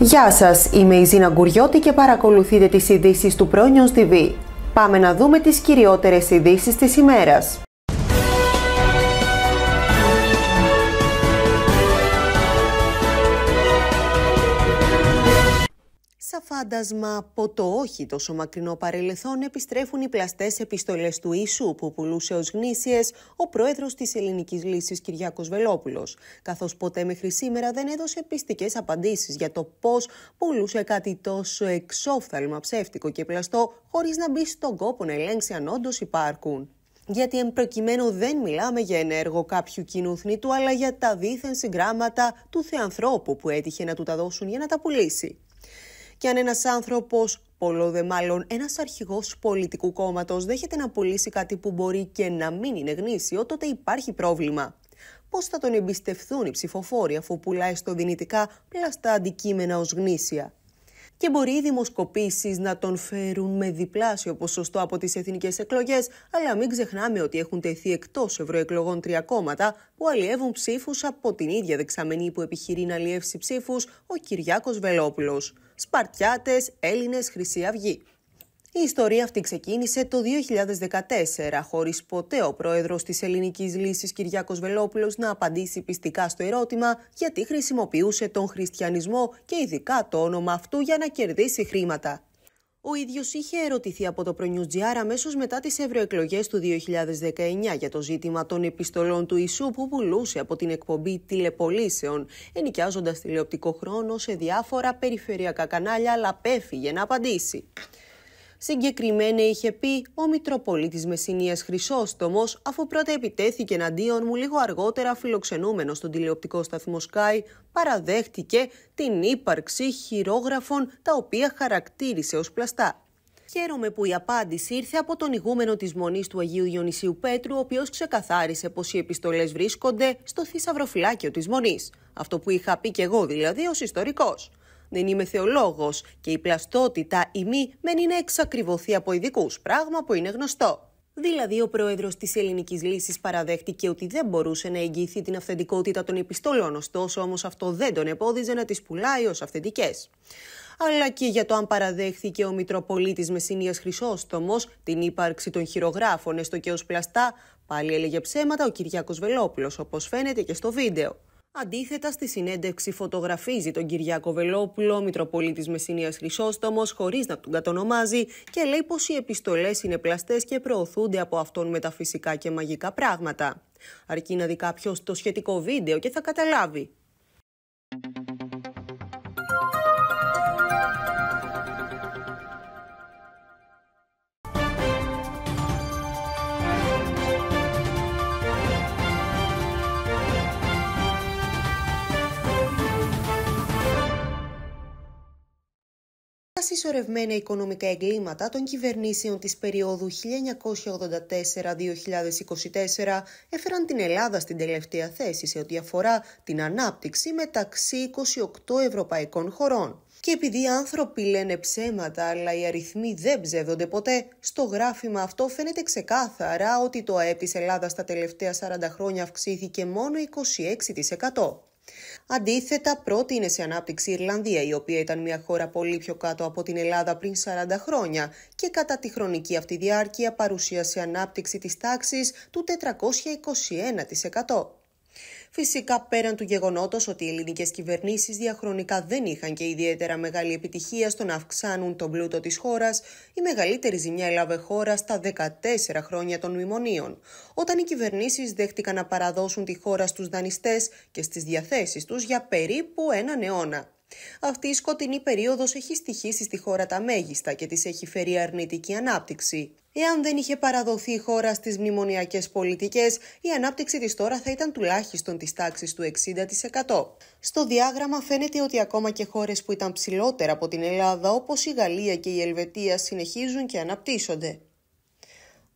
Γεια σας, είμαι η Ζήνα Γκουριώτη και παρακολουθείτε τις ειδήσεις του Πρόνιον TV. Πάμε να δούμε τις κυριότερες ειδήσεις της ημέρας. φάντασμα από το όχι τόσο μακρινό παρελθόν επιστρέφουν οι πλαστές επιστολές του Ισου που πουλούσε ως γνήσιες ο πρόεδρος της Ελληνικής Λύσης Κυριάκος Βελόπουλος, καθώς ποτέ μέχρι σήμερα δεν έδωσε πιστικές απαντήσεις για το πώς πουλούσε κάτι τόσο εξόφθαλμα ψεύτικο και πλαστό χωρίς να μπει στον κόπο να ελέγξει αν όντως υπάρχουν γιατί εν προκειμένου δεν μιλάμε για έργο κάποιου κοινού θνήτου, αλλά για τα δίθεν συγγράμματα του θεανθρώπου που έτυχε να του τα δώσουν για να τα πουλήσει. Και αν ένας άνθρωπος, πολλό δε μάλλον ένας αρχηγός πολιτικού κόμματος, δέχεται να πουλήσει κάτι που μπορεί και να μην είναι γνήσιο, τότε υπάρχει πρόβλημα. Πώς θα τον εμπιστευθούν οι ψηφοφόροι αφού πουλάει στο δυνητικά πλαστά αντικείμενα ως γνήσια. Και μπορεί οι δημοσκοπήσεις να τον φέρουν με διπλάσιο ποσοστό από τις εθνικές εκλογές, αλλά μην ξεχνάμε ότι έχουν τεθεί εκτός ευρωεκλογών τρία κόμματα που αλλιεύουν ψήφους από την ίδια δεξαμενή που επιχειρεί να αλλιεύσει ψήφους ο Κυριάκος Βελόπουλος. Σπαρτιάτες, Έλληνες, Χρυσή Αυγή. Η ιστορία αυτή ξεκίνησε το 2014, χωρίς ποτέ ο πρόεδρος της Ελληνικής λύσης, Κυριάκος Βελόπουλος, να απαντήσει πιστικά στο ερώτημα γιατί χρησιμοποιούσε τον χριστιανισμό και ειδικά το όνομα αυτού για να κερδίσει χρήματα. Ο ίδιος είχε ερωτηθεί από το ProNewsGR αμέσως μετά τις ευρωεκλογές του 2019 για το ζήτημα των επιστολών του Ισού που πουλούσε από την εκπομπή τηλεπολίσεων, ενοικιάζοντας τηλεοπτικό χρόνο σε διάφορα περιφερειακά κανάλια, αλλά πέφυγε να απαντήσει. Συγκεκριμένα είχε πει ο Μητροπολίτης Μεσσηνίας Χρυσόστομος, αφού πρώτα επιτέθηκε εναντίον μου λίγο αργότερα φιλοξενούμενο στον τηλεοπτικό σταθμό Sky, παραδέχτηκε την ύπαρξη χειρόγραφων τα οποία χαρακτήρισε ως πλαστά. Χαίρομαι που η απάντηση ήρθε από τον ηγούμενο της μονής του Αγίου Ιωνησίου Πέτρου, ο οποίος ξεκαθάρισε πως οι επιστολές βρίσκονται στο θησαυροφυλάκιο της μονής, Αυτό που είχα πει και εγώ δηλαδή ως ιστορικός δεν είμαι θεολόγος και η πλαστότητα ή μη μένει να εξακριβωθεί από ειδικούς, πράγμα που είναι γνωστό. Δηλαδή, ο πρόεδρος της Ελληνικής Λύσης παραδέχτηκε ότι δεν μπορούσε να εγγυηθεί την αυθεντικότητα των επιστολών, ωστόσο όμως αυτό δεν τον επόδιζε να τις πουλάει ως αυθεντικές. Αλλά και για το αν παραδέχθηκε ο Μητροπολίτης Μεσσηνίας Χρυσόστομος την ύπαρξη των χειρογράφων, έστω και ως πλαστά, πάλι έλεγε ψέματα ο Κυριάκος Βελόπουλος, όπως φαίνεται και στο βίντεο. Αντίθετα, στη συνέντευξη φωτογραφίζει τον Κυριάκο Βελόπουλο, Μητροπολίτης Μεσσηνίας Χρυσόστομος, χωρίς να τον κατονομάζει και λέει πως οι επιστολές είναι πλαστές και προωθούνται από αυτόν με τα φυσικά και μαγικά πράγματα. Αρκεί να δει κάποιος το σχετικό βίντεο και θα καταλάβει Τα συσσωρευμένα οικονομικά εγκλήματα των κυβερνήσεων της περίοδου 1984-2024 έφεραν την Ελλάδα στην τελευταία θέση σε ό,τι αφορά την ανάπτυξη μεταξύ 28 ευρωπαϊκών χωρών. Και επειδή οι άνθρωποι λένε ψέματα αλλά οι αριθμοί δεν ψεύδονται ποτέ, στο γράφημα αυτό φαίνεται ξεκάθαρα ότι το ΑΕΠ της Ελλάδας τα τελευταία 40 χρόνια αυξήθηκε μόνο 26%. Αντίθετα, πρώτη είναι σε ανάπτυξη η Ιρλανδία, η οποία ήταν μια χώρα πολύ πιο κάτω από την Ελλάδα πριν 40 χρόνια και κατά τη χρονική αυτή διάρκεια παρουσίασε ανάπτυξη της τάξης του 421%. Φυσικά, πέραν του γεγονότος ότι οι ελληνικές κυβερνήσεις διαχρονικά δεν είχαν και ιδιαίτερα μεγάλη επιτυχία στο να αυξάνουν τον πλούτο της χώρας, η μεγαλύτερη ζημιά έλαβε χώρα στα 14 χρόνια των μνημονίων, όταν οι κυβερνήσεις δέχτηκαν να παραδώσουν τη χώρα στους δανειστές και στις διαθέσεις τους για περίπου έναν αιώνα. Αυτή η σκοτεινή περίοδος έχει στοιχήσει στη χώρα τα μέγιστα και της έχει φέρει αρνητική ανάπτυξη. Εάν δεν είχε παραδοθεί η χώρα στις μνημονιακές πολιτικές, η ανάπτυξη της τώρα θα ήταν τουλάχιστον της τάξης του 60%. Στο διάγραμμα φαίνεται ότι ακόμα και χώρες που ήταν ψηλότερα από την Ελλάδα, όπως η Γαλλία και η Ελβετία, συνεχίζουν και αναπτύσσονται.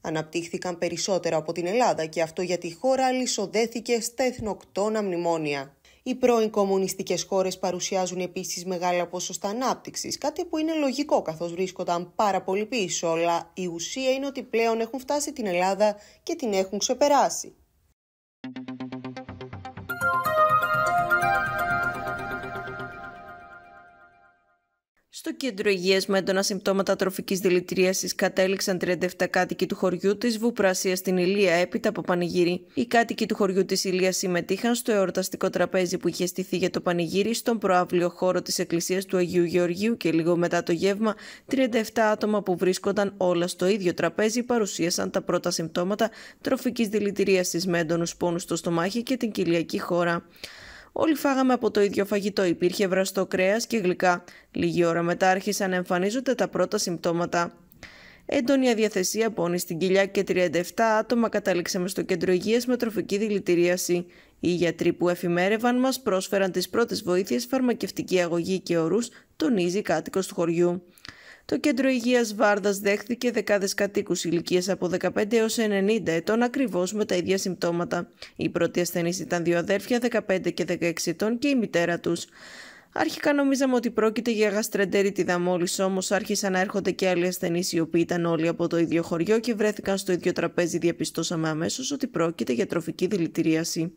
Αναπτύχθηκαν περισσότερο από την Ελλάδα και αυτό γιατί η χώρα λησοδέθηκε στα εθνοκτόνα μνημόνια. Οι πρώην κομμουνιστικές χώρες παρουσιάζουν επίσης μεγάλα ποσοστά ανάπτυξης. κάτι που είναι λογικό καθώς βρίσκονταν πάρα πολύ πίσω, αλλά η ουσία είναι ότι πλέον έχουν φτάσει την Ελλάδα και την έχουν ξεπεράσει. Στο κέντρο υγείας με έντονα συμπτώματα τροφικής δηλητηρίασης κατέληξαν 37 κάτοικοι του χωριού της Βουπρασίας στην Ηλία έπειτα από πανηγύρι. Οι κάτοικοι του χωριού της Ηλίας συμμετείχαν στο εορταστικό τραπέζι που είχε στηθεί για το πανηγύρι στον προάβλιο χώρο της Εκκλησίας του Αγίου Γεωργίου και λίγο μετά το γεύμα, 37 άτομα που βρίσκονταν όλα στο ίδιο τραπέζι παρουσίασαν τα πρώτα συμπτώματα τροφικής δηλητηρίασης με έντονους πόνους στο στομάχι και την κοιλιακή χώρα. Όλοι φάγαμε από το ίδιο φαγητό, υπήρχε βραστό κρέας και γλυκά. Λίγη ώρα μετά άρχισαν να εμφανίζονται τα πρώτα συμπτώματα. Έντονη αδιαθεσία πόνη στην κοιλιά και 37 άτομα καταλήξαμε στο κέντρο υγείας με τροφική δηλητηρίαση. Οι γιατροί που εφημέρευαν μας πρόσφεραν τις πρώτες βοήθειες, φαρμακευτική αγωγή και ορούς, τονίζει κάτοικος του χωριού. Το κέντρο υγείας Βάρδας δέχθηκε δεκάδες κατοίκους ηλικίας από 15 έως 90 ετών ακριβώς με τα ίδια συμπτώματα. Οι πρώτοι ασθενείς ήταν δύο αδέρφια 15 και 16 ετών και η μητέρα τους. Αρχικά νομίζαμε ότι πρόκειται για γαστρεντέριτιδα Δαμόλη, όμως άρχισαν να έρχονται και άλλοι ασθενείς οι οποίοι ήταν όλοι από το ίδιο χωριό και βρέθηκαν στο ίδιο τραπέζι. Διαπιστώσαμε αμέσως ότι πρόκειται για τροφική δηλητηρίαση.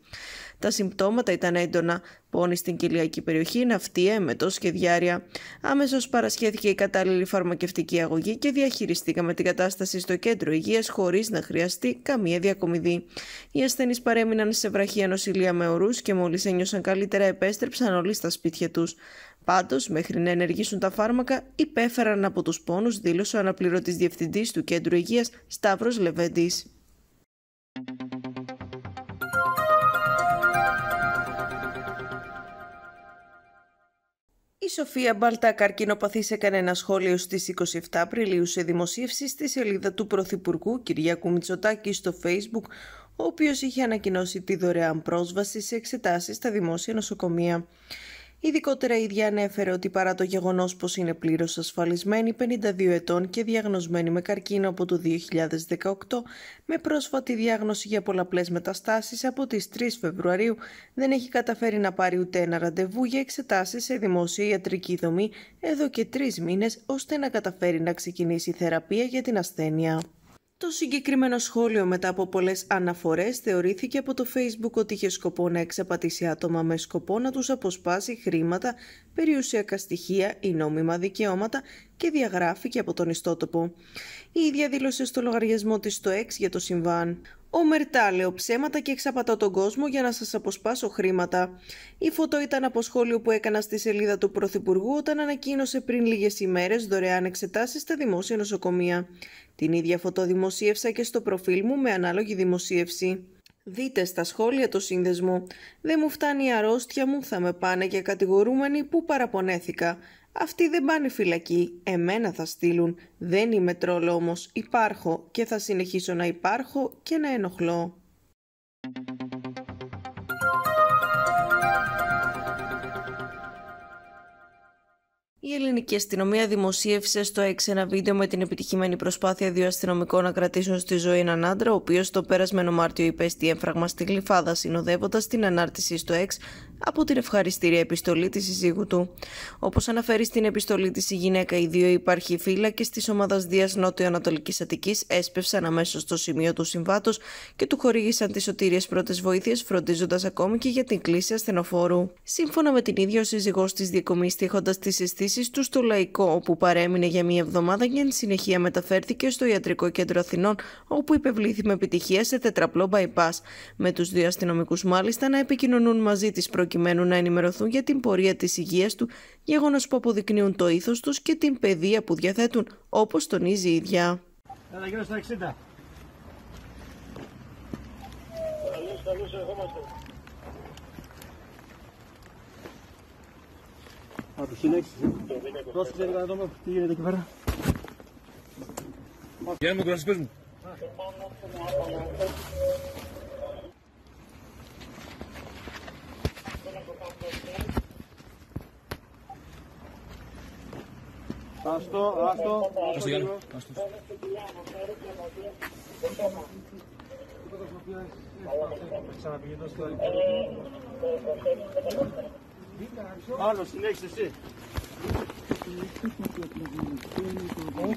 Τα συμπτώματα ήταν έντονα. Πόνοι στην κοιλιακή περιοχή, ναυτία, εμετός και διάρρεια. Άμεσως παρασχέθηκε η κατάλληλη φαρμακευτική αγωγή και διαχειριστήκαμε την κατάσταση στο κέντρο υγείας χωρίς να χρειαστεί καμία διακομιδή. Οι ασθενείς παρέμειναν σε βραχία νοσηλεία με ορούς και μόλις ένιωσαν καλύτερα επέστρεψαν όλοι στα σπίτια τους. Πάντως, μέχρι να ενεργήσουν τα φάρμακα, υπέφεραν από τους πόνους, δήλωσε ο αναπληρωτής διευθυντής του Κέντρου Υγείας Σταύρος Λεβέντης. Η Σοφία Μπάλτα καρκινοπαθεί έκανε κανένα σχόλιο στις 27 Απριλίου σε δημοσίευση στη σελίδα του Πρωθυπουργού Κυριάκου Μητσοτάκη στο Facebook, ο οποίος είχε ανακοινώσει τη δωρεάν πρόσβαση σε εξετάσεις στα δημόσια νοσοκομεία. Ειδικότερα η ίδια ανέφερε ότι παρά το γεγονός πως είναι πλήρως ασφαλισμένη 52 ετών και διαγνωσμένη με καρκίνο από το 2018 με πρόσφατη διάγνωση για πολλαπλές μεταστάσεις από τις 3 Φεβρουαρίου δεν έχει καταφέρει να πάρει ούτε ένα ραντεβού για εξετάσεις σε δημόσια ιατρική δομή εδώ και τρεις μήνες ώστε να καταφέρει να ξεκινήσει θεραπεία για την ασθένεια. Το συγκεκριμένο σχόλιο μετά από πολλές αναφορές θεωρήθηκε από το Facebook ότι είχε σκοπό να εξαπατήσει άτομα με σκοπό να τους αποσπάσει χρήματα, περιουσιακά στοιχεία ή νόμιμα δικαιώματα και διαγράφηκε από τον ιστότοπο. Η ίδια δήλωσε στο λογαριασμό της το X για το συμβάν. Ο Μερτά λέω ψέματα και εξαπατώ τον κόσμο για να σας αποσπάσω χρήματα. Η φωτό ήταν από σχόλιο που έκανα στη σελίδα του Πρωθυπουργού όταν ανακοίνωσε πριν λίγες ημέρες δωρεάν εξετάσεις στα δημόσια νοσοκομεία. Την ίδια φωτό δημοσίευσα και στο προφίλ μου με ανάλογη δημοσίευση. Δείτε στα σχόλια το σύνδεσμο. Δεν μου φτάνει η αρρώστια μου, θα με πάνε και κατηγορούμενοι που παραπονέθηκα. Αυτοί δεν πάνε φυλακή, εμένα θα στείλουν. Δεν είμαι τρόλο όμως, υπάρχω και θα συνεχίσω να υπάρχω και να ενοχλώ. Η ελληνική αστυνομία δημοσίευσε στο έξι ένα βίντεο με την επιτυχημένη προσπάθεια δύο αστυνομικών να κρατήσουν στη ζωή έναν άντρα, ο οποίος το πέρασμένο Μάρτιο υπέστη έμφραγμα στη γλυφάδα, συνοδεύοντας την ανάρτηση στο έξ από την ευχαριστήρια επιστολή της συζύγου του. Όπως αναφέρει στην επιστολή της η γυναίκα, οι δύο υπάρχει φύλακε της ομάδας Δίας Νότιο-Ανατολική Αττικής έσπευσαν αμέσως στο σημείο του συμβάτος και του χορήγησαν τις σωτήριες πρώτες βοήθειες, φροντίζοντας ακόμη και για την κλίση ασθενοφόρου. Σύμφωνα με την ίδια, ο σύζυγός της έχοντα τι του στο Λαϊκό, όπου παρέμεινε για μία εβδομάδα και εν συνεχεία μεταφέρθηκε στο Ιατρικό Κέντρο Αθηνών, όπου υπευλήθη με επιτυχία σε τετραπλό bypass. Με τους δύο αστυνομικούς, μάλιστα, να επικοινωνούν μαζί της προκειμένου να ενημερωθούν για την πορεία της υγείας του, γεγονός που αποδεικνύουν το ήθος τους και την παιδεία που διαθέτουν, όπως τονίζει η ίδια. Έλα, στα 60. Θα το συνέχισε. Πρόσεξε λίγο να δούμε τι γίνεται εκεί πέρα. Για να μου πες μου. Άστο, άστο. Άστο, Γιάννη. Άστο. Ξαναπηγητώ στο Άλλο, συνέχισε εσύ. Όχι,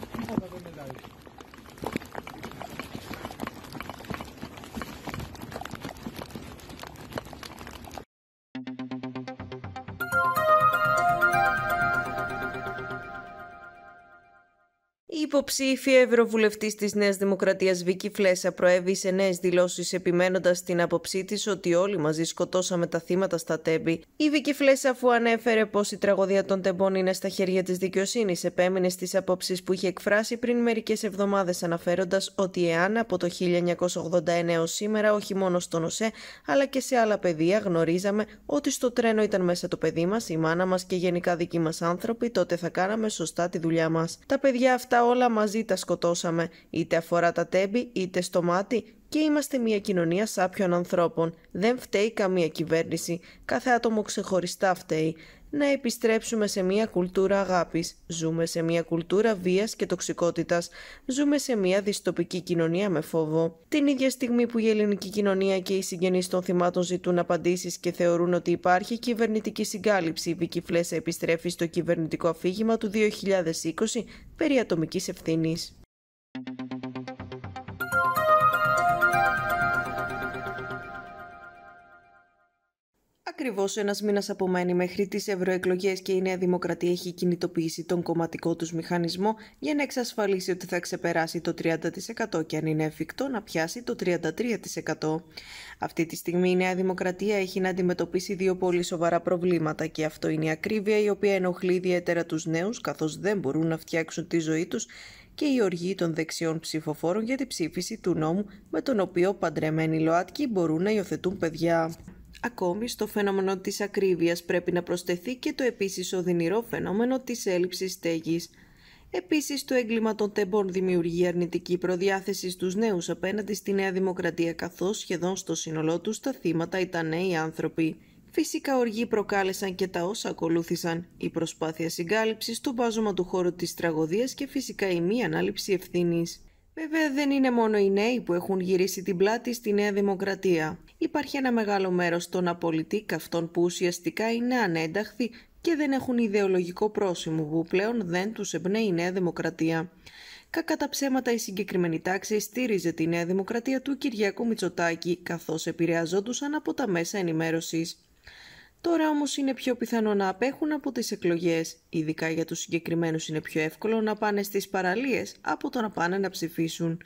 υποψήφια Ευρωβουλευτής της Νέας Δημοκρατίας Βίκη Φλέσσα προέβη σε νέες δηλώσεις, επιμένοντας την άποψή της ότι όλοι μαζί σκοτώσαμε τα θύματα στα τέμπη. Η Βίκη Φλέσσα, αφού ανέφερε πως η τραγωδία των τεμπών είναι στα χέρια της δικαιοσύνης, επέμεινε στις απόψεις που είχε εκφράσει πριν μερικές εβδομάδες, αναφέροντας ότι εάν από το 1989 σήμερα, όχι μόνο στον ΟΣΕ, αλλά και σε άλλα πεδία, γνωρίζαμε ότι στο τρένο ήταν μέσα το παιδί μας, η μάνα μας και γενικά δικοί μας άνθρωποι, τότε θα κάναμε σωστά τη δουλειά μας. Τα παιδιά αυτά όλα μαζί τα σκοτώσαμε, είτε αφορά τα τέμπη είτε στο μάτι και είμαστε μια κοινωνία σάπιων ανθρώπων. Δεν φταίει καμία κυβέρνηση. Κάθε άτομο ξεχωριστά φταίει να επιστρέψουμε σε μια κουλτούρα αγάπης, ζούμε σε μια κουλτούρα βίας και τοξικότητας, ζούμε σε μια δυστοπική κοινωνία με φόβο. Την ίδια στιγμή που η ελληνική κοινωνία και οι συγγενείς των θυμάτων ζητούν απαντήσεις και θεωρούν ότι υπάρχει κυβερνητική συγκάλυψη, η Βίκη Φλέσσα επιστρέφει στο κυβερνητικό αφήγημα του 2020 περί ατομικής ευθύνης. Ακριβώς ένας μήνας απομένει μέχρι τις ευρωεκλογές και η Νέα Δημοκρατία έχει κινητοποιήσει τον κομματικό τους μηχανισμό για να εξασφαλίσει ότι θα ξεπεράσει το 30% και αν είναι εφικτό να πιάσει το 33%. Αυτή τη στιγμή η Νέα Δημοκρατία έχει να αντιμετωπίσει δύο πολύ σοβαρά προβλήματα και αυτό είναι η ακρίβεια η οποία ενοχλεί ιδιαίτερα τους νέους καθώς δεν μπορούν να φτιάξουν τη ζωή τους και η οργή των δεξιών ψηφοφόρων για την ψήφιση του νόμου με τον οποίο παντρεμένοι ΛΟΑΤΚΙ μπορούν να υιοθετούν παιδιά. Ακόμη στο φαινόμενο της ακρίβειας πρέπει να προσθεθεί και το επίσης οδυνηρό φαινόμενο της έλλειψης στέγης. Επίσης το έγκλημα των τεμπών δημιουργεί αρνητική προδιάθεση στους νέους απέναντι στη Νέα Δημοκρατία καθώς σχεδόν στο σύνολό τους τα θύματα ήταν νέοι άνθρωποι. Φυσικά οργή προκάλεσαν και τα όσα ακολούθησαν, η προσπάθεια συγκάλυψης, το μπάζωμα του χώρου της τραγωδίας και φυσικά η μη ανάληψη ευθύνης. Βέβαια δεν είναι μόνο οι νέοι που έχουν γυρίσει την πλάτη στη Νέα Δημοκρατία υπάρχει ένα μεγάλο μέρος των απολυτίκ αυτών που ουσιαστικά είναι ανένταχθοι και δεν έχουν ιδεολογικό πρόσημο που πλέον δεν τους εμπνέει η Νέα Δημοκρατία. Κακά τα ψέματα η συγκεκριμένη τάξη στήριζε τη Νέα Δημοκρατία του Κυριάκου Μητσοτάκη καθώς επηρεαζόντουσαν από τα μέσα ενημέρωσης. Τώρα όμως είναι πιο πιθανό να απέχουν από τις εκλογές, ειδικά για τους συγκεκριμένους είναι πιο εύκολο να πάνε στις παραλίες από το να πάνε να ψηφίσουν.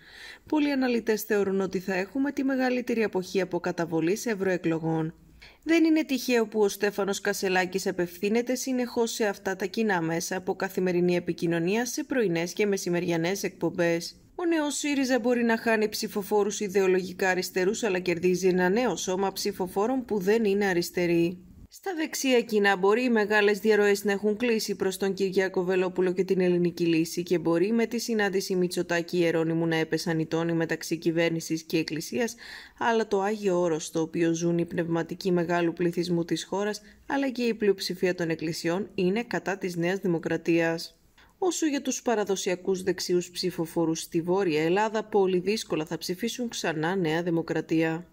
Πολλοί αναλυτές θεωρούν ότι θα έχουμε τη μεγαλύτερη αποχή από καταβολή σε ευρωεκλογών. Δεν είναι τυχαίο που ο Στέφανος Κασελάκης απευθύνεται συνεχώς σε αυτά τα κοινά μέσα από καθημερινή επικοινωνία σε πρωινές και μεσημεριανές εκπομπές. Ο νέος ΣΥΡΙΖΑ μπορεί να χάνει ψηφοφόρους ιδεολογικά αριστερούς, αλλά κερδίζει ένα νέο σώμα ψηφοφόρων που δεν είναι αριστεροί. Στα δεξιά κοινά μπορεί οι μεγάλες διαρροές να έχουν κλείσει προς τον Κυριάκο Βελόπουλο και την ελληνική λύση και μπορεί με τη συνάντηση Μητσοτάκη Ιερώνυμου να έπεσαν οι τόνοι μεταξύ κυβέρνησης και εκκλησίας, αλλά το Άγιο Όρος στο οποίο ζουν οι πνευματικοί μεγάλου πληθυσμού της χώρας αλλά και η πλειοψηφία των εκκλησιών είναι κατά της Νέας Δημοκρατίας. Όσο για τους παραδοσιακούς δεξιούς ψηφοφόρους στη Βόρεια Ελλάδα, πολύ δύσκολα θα ψηφίσουν ξανά Νέα Δημοκρατία.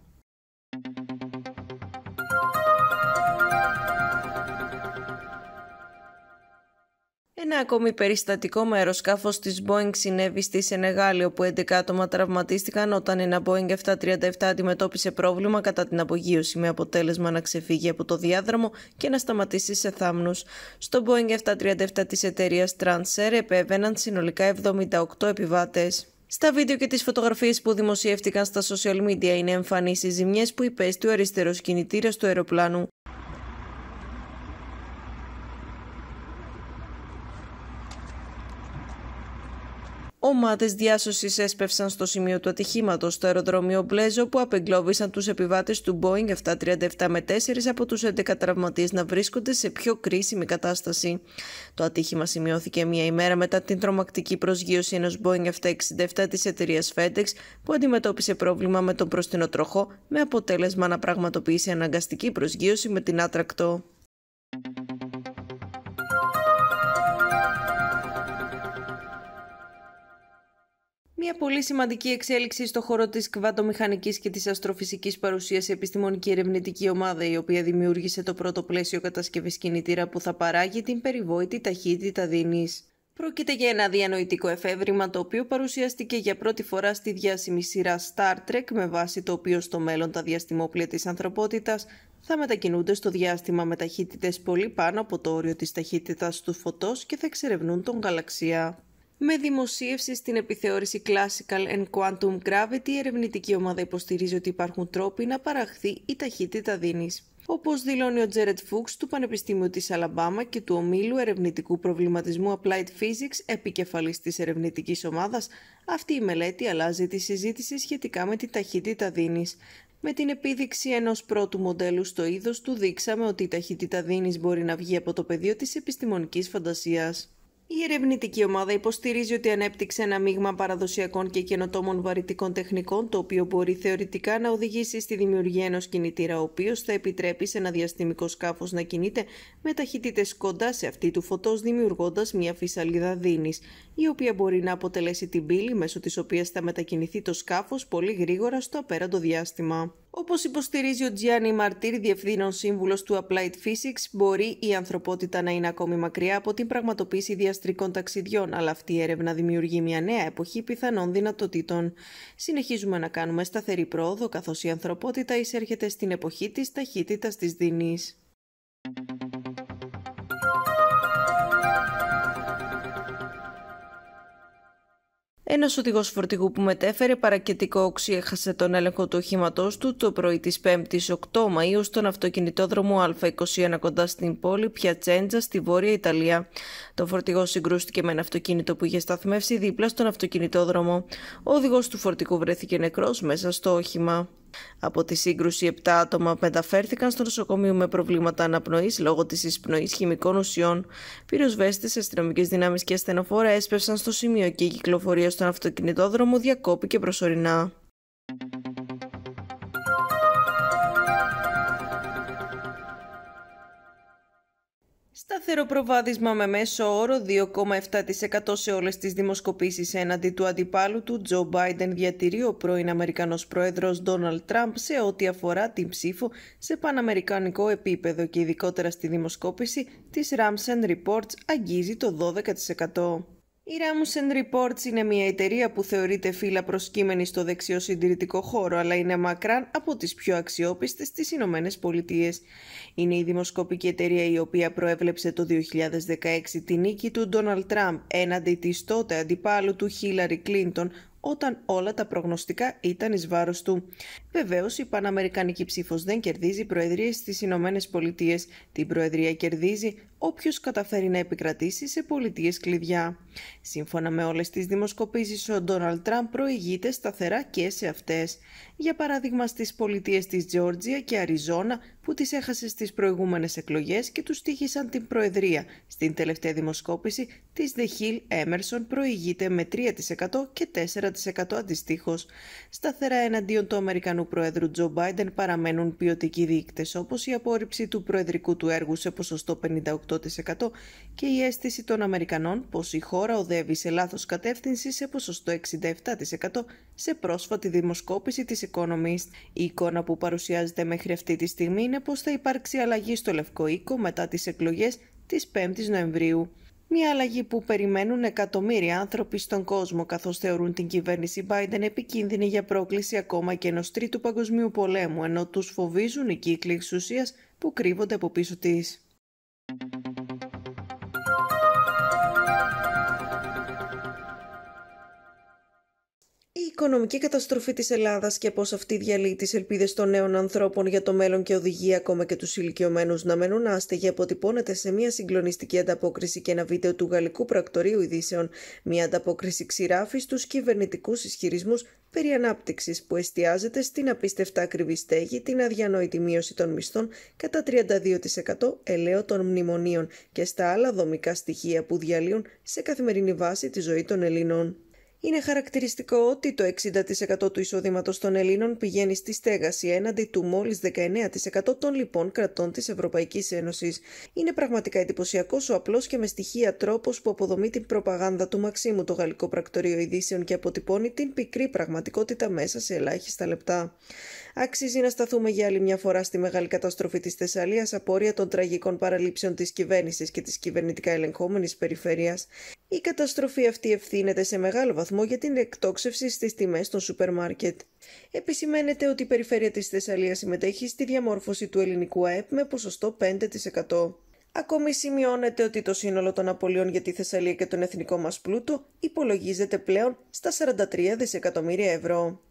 Ένα ακόμη περιστατικό με αεροσκάφο της Boeing συνέβη στη Σενεγάλη, όπου 11 άτομα τραυματίστηκαν όταν ένα Boeing 737 αντιμετώπισε πρόβλημα κατά την απογείωση, με αποτέλεσμα να ξεφύγει από το διάδρομο και να σταματήσει σε θάμνους. Στο Boeing 737 της εταιρείας Transair επέβαιναν συνολικά 78 επιβάτες. Στα βίντεο και τις φωτογραφίες που δημοσιεύτηκαν στα social media είναι εμφανείς οι ζημιές που υπέστη ο αριστερός κινητήρας του αεροπλάνου. Ομάδες διάσωσης έσπευσαν στο σημείο του ατυχήματος στο αεροδρόμιο Μπλέζο που απεγκλώβησαν τους επιβάτες του Boeing 737 με 4 από τους 11 τραυματίες να βρίσκονται σε πιο κρίσιμη κατάσταση. Το ατύχημα σημειώθηκε μία ημέρα μετά την τρομακτική προσγείωση ενός Boeing 767 της εταιρείας FedEx που αντιμετώπισε πρόβλημα με τον προστινοτροχό με αποτέλεσμα να πραγματοποιήσει αναγκαστική προσγείωση με την άτρακτο. Μια πολύ σημαντική εξέλιξη στο χώρο της κβατομηχανικής και της αστροφυσικής παρουσίασε επιστημονική ερευνητική ομάδα, η οποία δημιούργησε το πρώτο πλαίσιο κατασκευής κινητήρα που θα παράγει την περιβόητη ταχύτητα δίνης. Πρόκειται για ένα διανοητικό εφεύρημα το οποίο παρουσιαστήκε για πρώτη φορά στη διάσημη σειρά Star Trek με βάση το οποίο στο μέλλον τα διαστημόπλαια της ανθρωπότητας θα μετακινούνται στο διάστημα με ταχύτητες πολύ πάνω από το όριο της ταχύτητας του φωτός και θα εξερευνούν τον γαλαξία με δημοσίευση στην επιθεώρηση Classical and Quantum Gravity, η ερευνητική ομάδα υποστηρίζει ότι υπάρχουν τρόποι να παραχθεί η ταχύτητα δίνης. Όπως δηλώνει ο Τζέρετ Φούξ του Πανεπιστήμιου της Αλαμπάμα και του Ομίλου Ερευνητικού Προβληματισμού Applied Physics, επικεφαλής της ερευνητικής ομάδας, αυτή η μελέτη αλλάζει τη συζήτηση σχετικά με τη ταχύτητα δίνης. Με την επίδειξη ενός πρώτου μοντέλου στο είδος του, δείξαμε ότι η ταχύτητα δίνης μπορεί να βγει από το πεδίο της επιστημονικής φαντασίας. Η ερευνητική ομάδα υποστηρίζει ότι ανέπτυξε ένα μείγμα παραδοσιακών και καινοτόμων βαρυτικών τεχνικών, το οποίο μπορεί θεωρητικά να οδηγήσει στη δημιουργία ενός κινητήρα, ο οποίος θα επιτρέπει σε ένα διαστημικό σκάφος να κινείται με ταχύτητες κοντά σε αυτή του φωτός, δημιουργώντας μια φυσαλίδα δίνης, η οποία μπορεί να αποτελέσει την πύλη μέσω της οποίας θα μετακινηθεί το σκάφος πολύ γρήγορα στο απέραντο διάστημα. Όπως υποστηρίζει ο Τζιάννη Μαρτύρ, διευθύνων σύμβουλος του Applied Physics, μπορεί η ανθρωπότητα να είναι ακόμη μακριά από την πραγματοποίηση διαστρικών ταξιδιών, αλλά αυτή η έρευνα δημιουργεί μια νέα εποχή πιθανών δυνατοτήτων. Συνεχίζουμε να κάνουμε σταθερή πρόοδο, καθώς η ανθρωπότητα εισέρχεται στην εποχή της ταχύτητας της δίνης. Ένας οδηγός φορτηγού που μετέφερε παρακετικό οξύ έχασε τον έλεγχο του οχήματός του το πρωί της 5η 8 Μαου στον αυτοκινητόδρομο Α21 κοντά στην πόλη Πιατσέντζα στη Βόρεια Ιταλία. Το φορτηγό συγκρούστηκε με ένα αυτοκίνητο που είχε σταθμεύσει δίπλα στον αυτοκινητόδρομο. Ο οδηγός του φορτηγού βρέθηκε νεκρός μέσα στο όχημα. Από τη σύγκρουση, 7 άτομα μεταφέρθηκαν στο νοσοκομείο με προβλήματα αναπνοής λόγω της εισπνοής χημικών ουσιών. Πυροσβέστες, αστυνομικές δυνάμεις και ασθενοφόρα έσπευσαν στο σημείο και η κυκλοφορία στον αυτοκινητόδρομο διακόπηκε προσωρινά. σταθερό προβάδισμα με μέσο όρο 2,7% σε όλες τις δημοσκοπήσεις έναντι του αντιπάλου του Τζο Μπάιντεν διατηρεί ο πρώην Αμερικανός Πρόεδρος Ντόναλτ Τραμπ σε ό,τι αφορά την ψήφο σε παναμερικανικό επίπεδο και ειδικότερα στη δημοσκόπηση της Ramsen Reports αγγίζει το 12%. Η Ramusen Reports είναι μια εταιρεία που θεωρείται φύλλα προσκύμενη στο δεξιό συντηρητικό χώρο, αλλά είναι μακράν από τις πιο αξιόπιστες στις Ηνωμένες Πολιτείες. Είναι η δημοσκοπική εταιρεία η οποία προέβλεψε το 2016 τη νίκη του Ντόναλτ Τραμπ έναντι της τότε αντιπάλου του Χίλαρη Κλίντον όταν όλα τα προγνωστικά ήταν εις βάρος του. Βεβαίως, η Παναμερικανική ψήφος δεν κερδίζει προεδρίες στις Ηνωμένες Πολιτείες. Την προεδρία κερδίζει όποιος καταφέρει να επικρατήσει σε πολιτείες κλειδιά. Σύμφωνα με όλες τις δημοσκοπήσεις, ο Ντόναλτ Τραμπ προηγείται σταθερά και σε αυτές για παράδειγμα στις πολιτείες της Τζόρτζια και Αριζόνα που τις έχασε στις προηγούμενες εκλογές και τους τύχησαν την Προεδρία. Στην τελευταία δημοσκόπηση της The Hill Emerson προηγείται με 3% και 4% αντιστοίχως. Σταθερά εναντίον του Αμερικανού Προέδρου Τζο Μπάιντεν παραμένουν ποιοτικοί δείκτες όπως η απόρριψη του προεδρικού του έργου σε ποσοστό 58% και η αίσθηση των Αμερικανών πως η χώρα οδεύει σε λάθος κατεύθυνση σε ποσοστό 67% σε πρόσφατη δημοσκόπηση της η εικόνα που παρουσιάζεται μέχρι αυτή τη στιγμή είναι πως θα υπάρξει αλλαγή στο Λευκό Οίκο μετά τις εκλογές της 5ης Νοεμβρίου. Μια αλλαγή που περιμένουν εκατομμύρια άνθρωποι στον κόσμο καθώς θεωρούν την κυβέρνηση Biden επικίνδυνη για πρόκληση ακόμα και ενός τρίτου παγκοσμίου πολέμου ενώ τους φοβίζουν οι κύκλοι εξουσίας που κρύβονται από πίσω της. οικονομική καταστροφή της Ελλάδας και πώς αυτή διαλύει τις ελπίδες των νέων ανθρώπων για το μέλλον και οδηγεί ακόμα και τους ηλικιωμένους να μένουν άστεγοι αποτυπώνεται σε μια συγκλονιστική ανταπόκριση και ένα βίντεο του Γαλλικού Πρακτορείου Ειδήσεων. Μια ανταπόκριση ξηράφη στους κυβερνητικούς ισχυρισμούς περί ανάπτυξης που εστιάζεται στην απίστευτα ακριβή στέγη, την αδιανόητη μείωση των μισθών κατά 32% ελαίο των μνημονίων και στα άλλα δομικά στοιχεία που διαλύουν σε καθημερινή βάση τη ζωή των Ελλήνων. Είναι χαρακτηριστικό ότι το 60% του εισοδήματος των Ελλήνων πηγαίνει στη στέγαση έναντι του μόλις 19% των λοιπόν κρατών της Ευρωπαϊκής Ένωσης. Είναι πραγματικά εντυπωσιακός ο απλός και με στοιχεία τρόπος που αποδομεί την προπαγάνδα του Μαξίμου το Γαλλικό Πρακτορείο Ειδήσεων και αποτυπώνει την πικρή πραγματικότητα μέσα σε ελάχιστα λεπτά. Αξίζει να σταθούμε για άλλη μια φορά στη μεγάλη καταστροφή της Θεσσαλίας απόρρια των τραγικών παραλήψεων της κυβέρνησης και της κυβερνητικά ελεγχόμενης περιφέρειας. Η καταστροφή αυτή ευθύνεται σε μεγάλο βαθμό για την εκτόξευση στις τιμές των σούπερ μάρκετ. Επισημαίνεται ότι η περιφέρεια της Θεσσαλίας συμμετέχει στη διαμόρφωση του ελληνικού ΑΕΠ με ποσοστό 5%. Ακόμη σημειώνεται ότι το σύνολο των απολειών για τη Θεσσαλία και τον εθνικό μας πλούτο υπολογίζεται πλέον στα 43 δισεκατομμύρια ευρώ.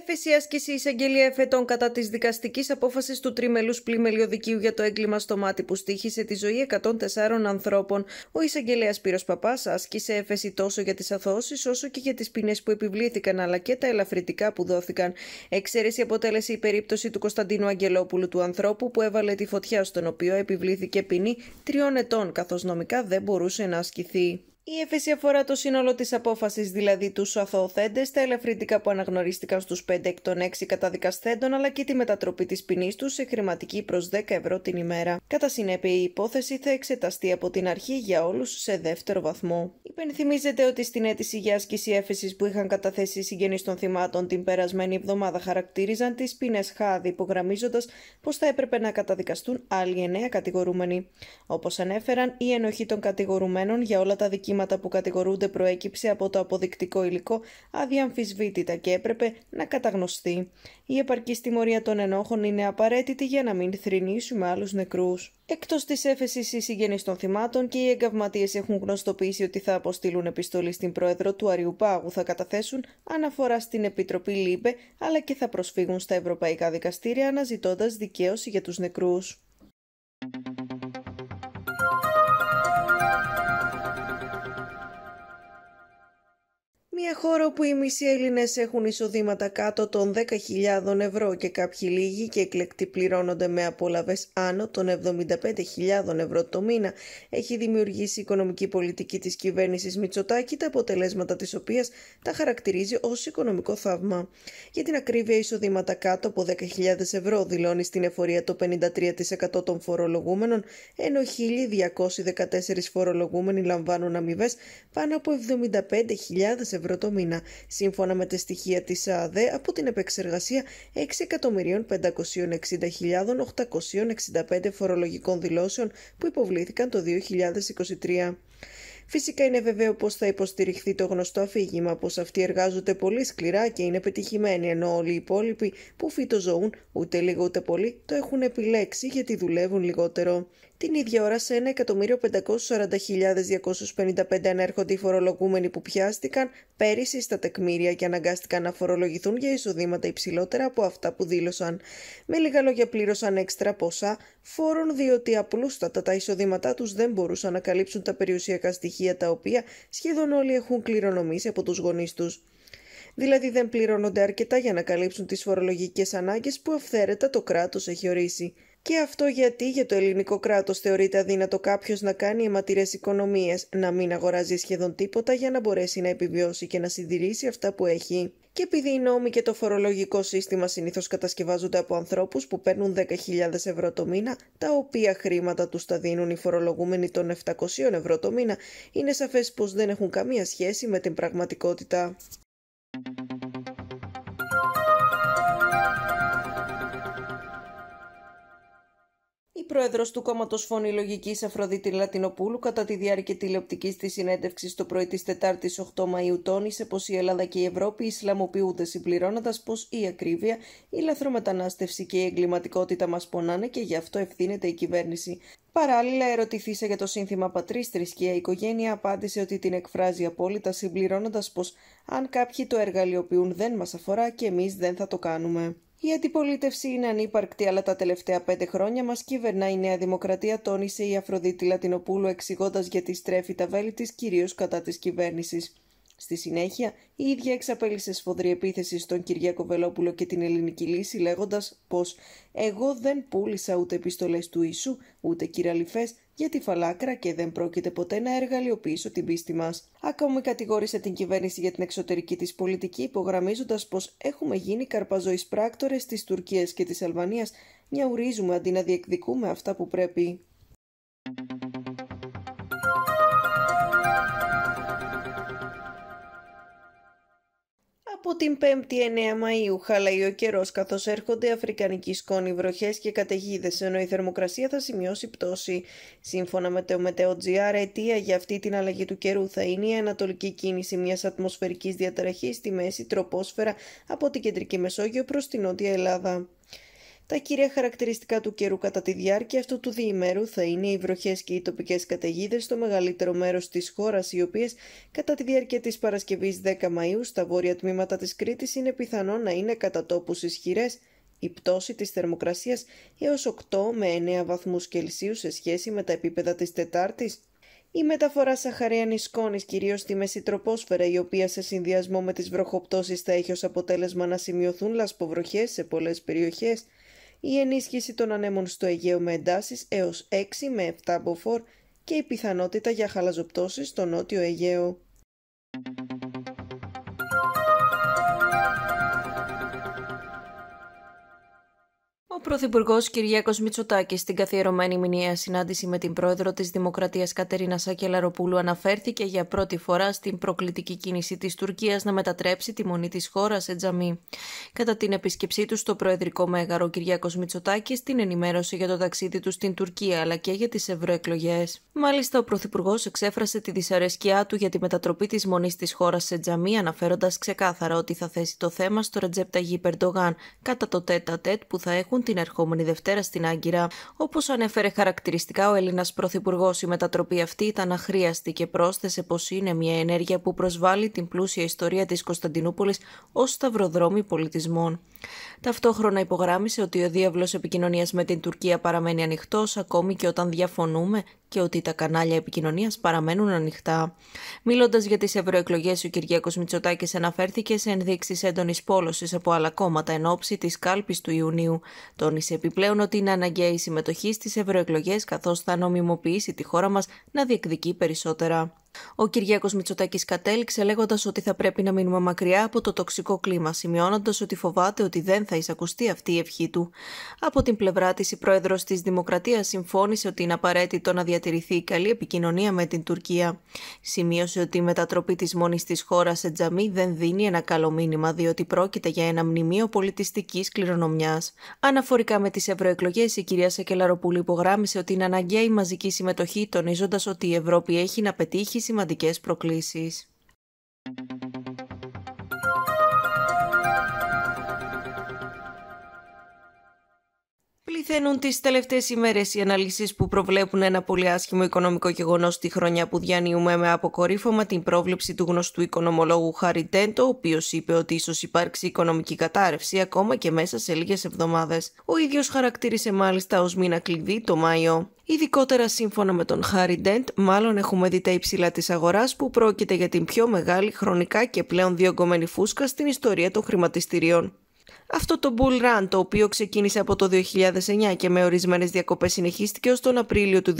Έφεση άσκηση εισαγγελία εφετών κατά της δικαστικής απόφασης του τριμελούς πλημελιού για το έγκλημα στο μάτι που στήχησε τη ζωή 104 ανθρώπων. Ο εισαγγελέας Πύρος Παπάς άσκησε έφεση τόσο για τις αθώσεις όσο και για τις ποινές που επιβλήθηκαν αλλά και τα ελαφρυντικά που δόθηκαν. Εξαίρεση αποτέλεσε η περίπτωση του Κωνσταντίνου Αγγελόπουλου του ανθρώπου που έβαλε τη φωτιά, στον οποίο επιβλήθηκε ποινή τριών ετών καθώς νομικά δεν μπορούσε να ασκηθεί. Η έφεση αφορά το σύνολο της απόφασης, δηλαδή τους αθωοθέντες, τα ελαφρυντικά που αναγνωρίστηκαν στους 5 εκ των 6 καταδικαστέντων, αλλά και τη μετατροπή της ποινής τους σε χρηματική προς 10 ευρώ την ημέρα. Κατά συνέπεια, η υπόθεση θα εξεταστεί από την αρχή για όλους σε δεύτερο βαθμό. Υπενθυμίζεται ότι στην αίτηση για άσκηση έφεσης που είχαν καταθέσει οι συγγενείς των θυμάτων την περασμένη εβδομάδα χαρακτήριζαν τις ποινές χάδι, υπογραμμίζοντας πως θα έπρεπε να καταδικαστούν άλλοι 9 κατηγορούμενοι. Όπως ανέφεραν, η ενοχή των κατηγορουμένων για όλα τα δικήματα που κατηγορούνται προέκυψε από το αποδεικτικό υλικό αδιαμφισβήτητα και έπρεπε να καταγνωστεί. Η επαρκή τιμωρία των ενόχων είναι απαραίτητη για να μην θρηνήσουμε άλλους νεκρούς. Εκτός της έφεσης, οι συγγενείς των θυμάτων και οι εγκαυματίες έχουν γνωστοποιήσει ότι θα αποστείλουν επιστολή στην πρόεδρο του Αριουπάγου, θα καταθέσουν αναφορά στην Επιτροπή Λύπε, αλλά και θα προσφύγουν στα ευρωπαϊκά δικαστήρια αναζητώντας δικαίωση για τους νεκρούς. μια χώρα όπου οι μισοί Έλληνες έχουν εισοδήματα κάτω των 10.000 ευρώ και κάποιοι λίγοι και εκλεκτοί πληρώνονται με απολαβές άνω των 75.000 ευρώ το μήνα, έχει δημιουργήσει η οικονομική πολιτική της κυβέρνησης Μητσοτάκη, τα αποτελέσματα της οποίας τα χαρακτηρίζει ως οικονομικό θαύμα. Για την ακρίβεια εισοδήματα κάτω από 10.000 ευρώ δηλώνει στην εφορία το 53% των φορολογούμενων, ενώ 1.214 φορολογούμενοι λαμβάνουν αμοιβές πάνω από 75.000 ευρώ το μήνα, σύμφωνα με τα στοιχεία της ΑΑΔΕ από την επεξεργασία 6.560.865 φορολογικών δηλώσεων που υποβλήθηκαν το 2023. Φυσικά είναι βέβαιο πως θα υποστηριχθεί το γνωστό αφήγημα πως αυτοί εργάζονται πολύ σκληρά και είναι πετυχημένοι ενώ όλοι οι υπόλοιποι που φυτοζωούν ούτε λίγο ούτε πολύ το έχουν επιλέξει γιατί δουλεύουν λιγότερο. Την ίδια ώρα σε 1.540.255 ανέρχονται οι φορολογούμενοι που πιάστηκαν πέρυσι στα τεκμήρια και αναγκάστηκαν να φορολογηθούν για εισοδήματα υψηλότερα από αυτά που δήλωσαν. Με λίγα λόγια πλήρωσαν έξτρα ποσά φόρων διότι απλούστατα τα εισοδήματά τους δεν μπορούσαν να καλύψουν τα περιουσιακά στοιχεία τα οποία σχεδόν όλοι έχουν κληρονομήσει από τους γονείς τους. Δηλαδή δεν πληρώνονται αρκετά για να καλύψουν τις φορολογικές ανάγκες που αυθαίρετα το κράτος έχει ορίσει. Και αυτό γιατί για το ελληνικό κράτος θεωρείται αδύνατο κάποιος να κάνει αιματηρές οικονομίες, να μην αγοράζει σχεδόν τίποτα για να μπορέσει να επιβιώσει και να συντηρήσει αυτά που έχει. Και επειδή οι νόμοι και το φορολογικό σύστημα συνήθως κατασκευάζονται από ανθρώπους που παίρνουν 10.000 ευρώ το μήνα, τα οποία χρήματα τους τα δίνουν οι φορολογούμενοι των 700 ευρώ το μήνα, είναι σαφές πως δεν έχουν καμία σχέση με την πραγματικότητα. Η πρόεδρος του κόμματος Φωνή Λογικής Αφροδίτη Λατινοπούλου κατά τη διάρκεια τηλεοπτικής της συνέντευξης το πρωί της 4 8 Μαΐου τόνισε πως η Ελλάδα και η Ευρώπη Ισλαμοποιούνται συμπληρώνοντας πως η ακρίβεια, η λαθρομετανάστευση και η εγκληματικότητα μας πονάνε και γι' αυτό ευθύνεται η κυβέρνηση. Παράλληλα, ερωτηθήσε για το σύνθημα Πατρίς, θρησκεία, η οικογένεια απάντησε ότι την εκφράζει απόλυτα συμπληρώνοντας πως αν κάποιοι το εργαλειοποιούν δεν μας αφορά και εμείς δεν θα το κάνουμε. Η αντιπολίτευση είναι ανύπαρκτη, αλλά τα τελευταία πέντε χρόνια μας κυβερνά η Νέα Δημοκρατία, τόνισε η Αφροδίτη Λατινοπούλου, εξηγώντας γιατί στρέφει τα βέλη της κυρίως κατά της κυβέρνησης. Στη συνέχεια, η ίδια εξαπέλυσε σφοδρή επίθεση στον Κυριάκο Βελόπουλο και την ελληνική λύση, λέγοντας πως Εγώ δεν πούλησα ούτε επιστολές του ίσου, ούτε κυραλιφέ, για τη φαλάκρα και δεν πρόκειται ποτέ να εργαλειοποιήσω την πίστη μας. Ακόμη κατηγόρησε την κυβέρνηση για την εξωτερική της πολιτική, υπογραμμίζοντας πως έχουμε γίνει καρπαζοί πράκτορες της Τουρκίας και της Αλβανίας, ουρίζουμε αντί να διεκδικούμε αυτά που πρέπει. Από την 5η 9 Μαΐου χαλάει ο καιρός καθώς έρχονται αφρικανική σκόνη, βροχές και καταιγίδε ενώ η 9 μαιου χαλαει ο καιρος καθως ερχονται αφρικανικοι σκονοι βροχες και καταιγιδε ενω η θερμοκρασια θα σημειώσει πτώση. Σύμφωνα με το MeteoGR, αιτία για αυτή την αλλαγή του καιρού θα είναι η ανατολική κίνηση μιας ατμοσφαιρικής διαταραχής στη μέση τροπόσφαιρα από την κεντρική Μεσόγειο προς την Νότια Ελλάδα. Τα κύρια χαρακτηριστικά του καιρού κατά τη διάρκεια αυτού του διημέρου θα είναι οι βροχές και οι τοπικές καταιγίδες στο μεγαλύτερο μέρος της χώρας, οι οποίες κατά τη διάρκεια της Παρασκευής 10 Μαου στα βόρεια τμήματα της Κρήτης είναι πιθανό να είναι κατά τόπους ισχυρές, η πτώση της θερμοκρασίας έως 8 με 9 βαθμούς Κελσίου σε σχέση με τα επίπεδα της Τετάρτης. Η μεταφορά σαχαριανής σκόνης, κυρίως στη μεσητροπόσφαιρα η οποία σε συνδυασμό με τις βροχοπτώσεις θα έχει ως αποτέλεσμα να σημειωθούν λασποβροχές σε πολλές περιοχές, η ενίσχυση των ανέμων στο Αιγαίο με εντάσεις έως 6 με 7 μποφόρ και η πιθανότητα για χαλαζοπτώσεις στο νότιο Αιγαίο. Ο Πρωθυπουργός Κυριάκος Μητσοτάκης στην καθιερωμένη μηνιαία συνάντηση με την πρόεδρο της Δημοκρατίας Κατερίνα Σακελαροπούλου αναφέρθηκε για πρώτη φορά στην προκλητική κίνηση της Τουρκίας να μετατρέψει τη μονή της χώρας σε τζαμί. Κατά την επίσκεψή του στο Προεδρικό Μέγαρο, Κυριάκος Μητσοτάκης την ενημέρωσε για το ταξίδι του στην Τουρκία αλλά και για τις ευρωεκλογές. Μάλιστα, ο Πρωθυπουργός εξέφρασε τη δυσαρέσκειά του για τη μετατροπή της μονής της χώρας σε τζαμί, αναφέροντας ξεκάθαρα ότι θα θέσει το θέμα στο Ρετζέπτα Περντογάν κατά το τέτα τέτ που θα έχουν την ερχόμενη Δευτέρα στην Άγκυρα. Όπως ανέφερε χαρακτηριστικά ο Έλληνας Πρωθυπουργός, η μετατροπή αυτή ήταν αχρίαστη και πρόσθεσε πως είναι μια ενέργεια που προσβάλλει την πλούσια ιστορία της Κωνσταντινούπολης ως σταυροδρόμι πολιτισμών. Ταυτόχρονα υπογράμμισε ότι ο διάβλος επικοινωνίας με την Τουρκία παραμένει ανοιχτός ακόμη και όταν διαφωνούμε και ότι τα κανάλια επικοινωνίας παραμένουν ανοιχτά. Μιλώντας για τις ευρωεκλογές, ο Κυριάκος Μητσοτάκης αναφέρθηκε σε ενδείξεις έντονης πόλωσης από άλλα κόμματα εν ώψη της κάλπης του Ιουνίου. Τόνισε επιπλέον ότι είναι αναγκαία η συμμετοχή στις ευρωεκλογές καθώς θα νομιμοποιήσει τη χώρα μας να διεκδικεί περισσότερα. Ο Κυριάκος Μητσοτάκης κατέληξε λέγοντας ότι θα πρέπει να μείνουμε μακριά από το τοξικό κλίμα, σημειώνοντας ότι φοβάται ότι δεν θα εισακουστεί αυτή η ευχή του. Από την πλευρά της, η πρόεδρος της Δημοκρατίας συμφώνησε ότι είναι απαραίτητο να διατηρηθεί η καλή επικοινωνία με την Τουρκία. Σημείωσε ότι η μετατροπή της μόνης της χώρας σε τζαμί δεν δίνει ένα καλό μήνυμα, διότι πρόκειται για ένα μνημείο πολιτιστικής κληρονομιάς. Αναφορικά με τις ευρωεκλογές, η κυρία Σακελαροπούλη υπογράμμισε ότι είναι αναγκαία η μαζική συμμετοχή, τονίζοντας ότι η Ευρώπη έχει να πετύχει σημαντικές προκλήσεις. Πληθαίνουν τις τελευταίες ημέρες οι αναλύσεις που προβλέπουν ένα πολύ άσχημο οικονομικό γεγονός τη χρονιά που διανύουμε με αποκορύφωμα την πρόβλεψη του γνωστού οικονομολόγου Χάρι Τέντο, ο οποίος είπε ότι ίσως υπάρξει οικονομική κατάρρευση ακόμα και μέσα σε λίγες εβδομάδες. Ο ίδιος χαρακτήρισε μάλιστα ως μήνα κλειδί το Μάιο. Ειδικότερα σύμφωνα με τον Χάρι Τέντ, μάλλον έχουμε δει τα υψηλά της αγοράς που πρόκειται για την πιο μεγάλη χρονικά και πλέον διωγγωμένη φούσκα στην ιστορία των χρηματιστηρίων. Αυτό το bull run το οποίο ξεκίνησε από το 2009 και με ορισμένες διακοπές συνεχίστηκε ως τον Απρίλιο του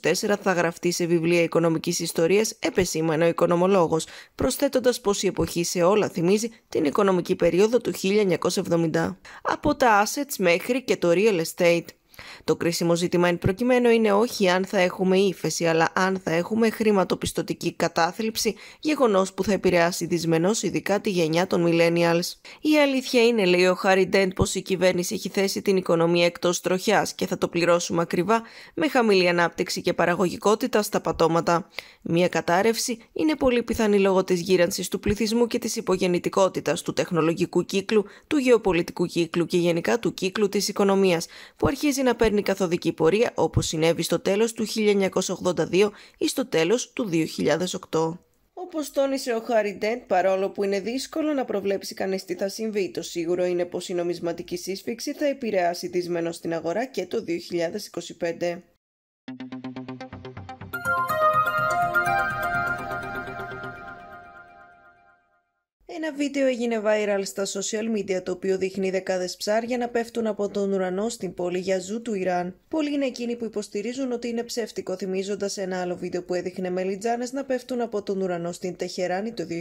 2024 θα γραφτεί σε βιβλία οικονομικής ιστορίας επεσήμανε ο οικονομολόγος, προσθέτοντας πως η εποχή σε όλα θυμίζει την οικονομική περίοδο του 1970. Από τα assets μέχρι και το real estate. Το κρίσιμο ζήτημα εν προκειμένου είναι όχι αν θα έχουμε ύφεση, αλλά αν θα έχουμε χρηματοπιστωτική κατάθλιψη, γεγονός που θα επηρεάσει δυσμενώς ειδικά τη γενιά των Millennials. Η αλήθεια είναι, λέει ο Χάρι Ντέντ, πως η κυβέρνηση έχει θέσει την οικονομία εκτός τροχιάς και θα το πληρώσουμε ακριβά με χαμηλή ανάπτυξη και παραγωγικότητα στα πατώματα. Μια κατάρρευση είναι πολύ πιθανή λόγω της γύρανσης του πληθυσμού και της υπογεννητικότητας του τεχνολογικού κύκλου, του γεωπολιτικού κύκλου και γενικά του κύκλου της οικονομίας, που αρχίζει να να παίρνει καθοδική πορεία όπως συνέβη στο τέλος του 1982 ή στο τέλος του 2008. Όπως τόνισε ο Χάρι Ντέντ, παρόλο που είναι δύσκολο να προβλέψει κανείς τι θα συμβεί, το σίγουρο είναι πως η νομισματική σύσφυξη θα επηρεάσει δυσμενώς στην αγορά και το 2025. Ένα βίντεο έγινε viral στα social media το οποίο δείχνει δεκάδες ψάρια να πέφτουν από τον ουρανό στην πόλη Γιαζού του Ιράν. Πολλοί είναι εκείνοι που υποστηρίζουν ότι είναι ψεύτικο, θυμίζοντας ένα άλλο βίντεο που έδειχνε μελιτζάνες να πέφτουν από τον ουρανό στην Τεχεράνη το 2020.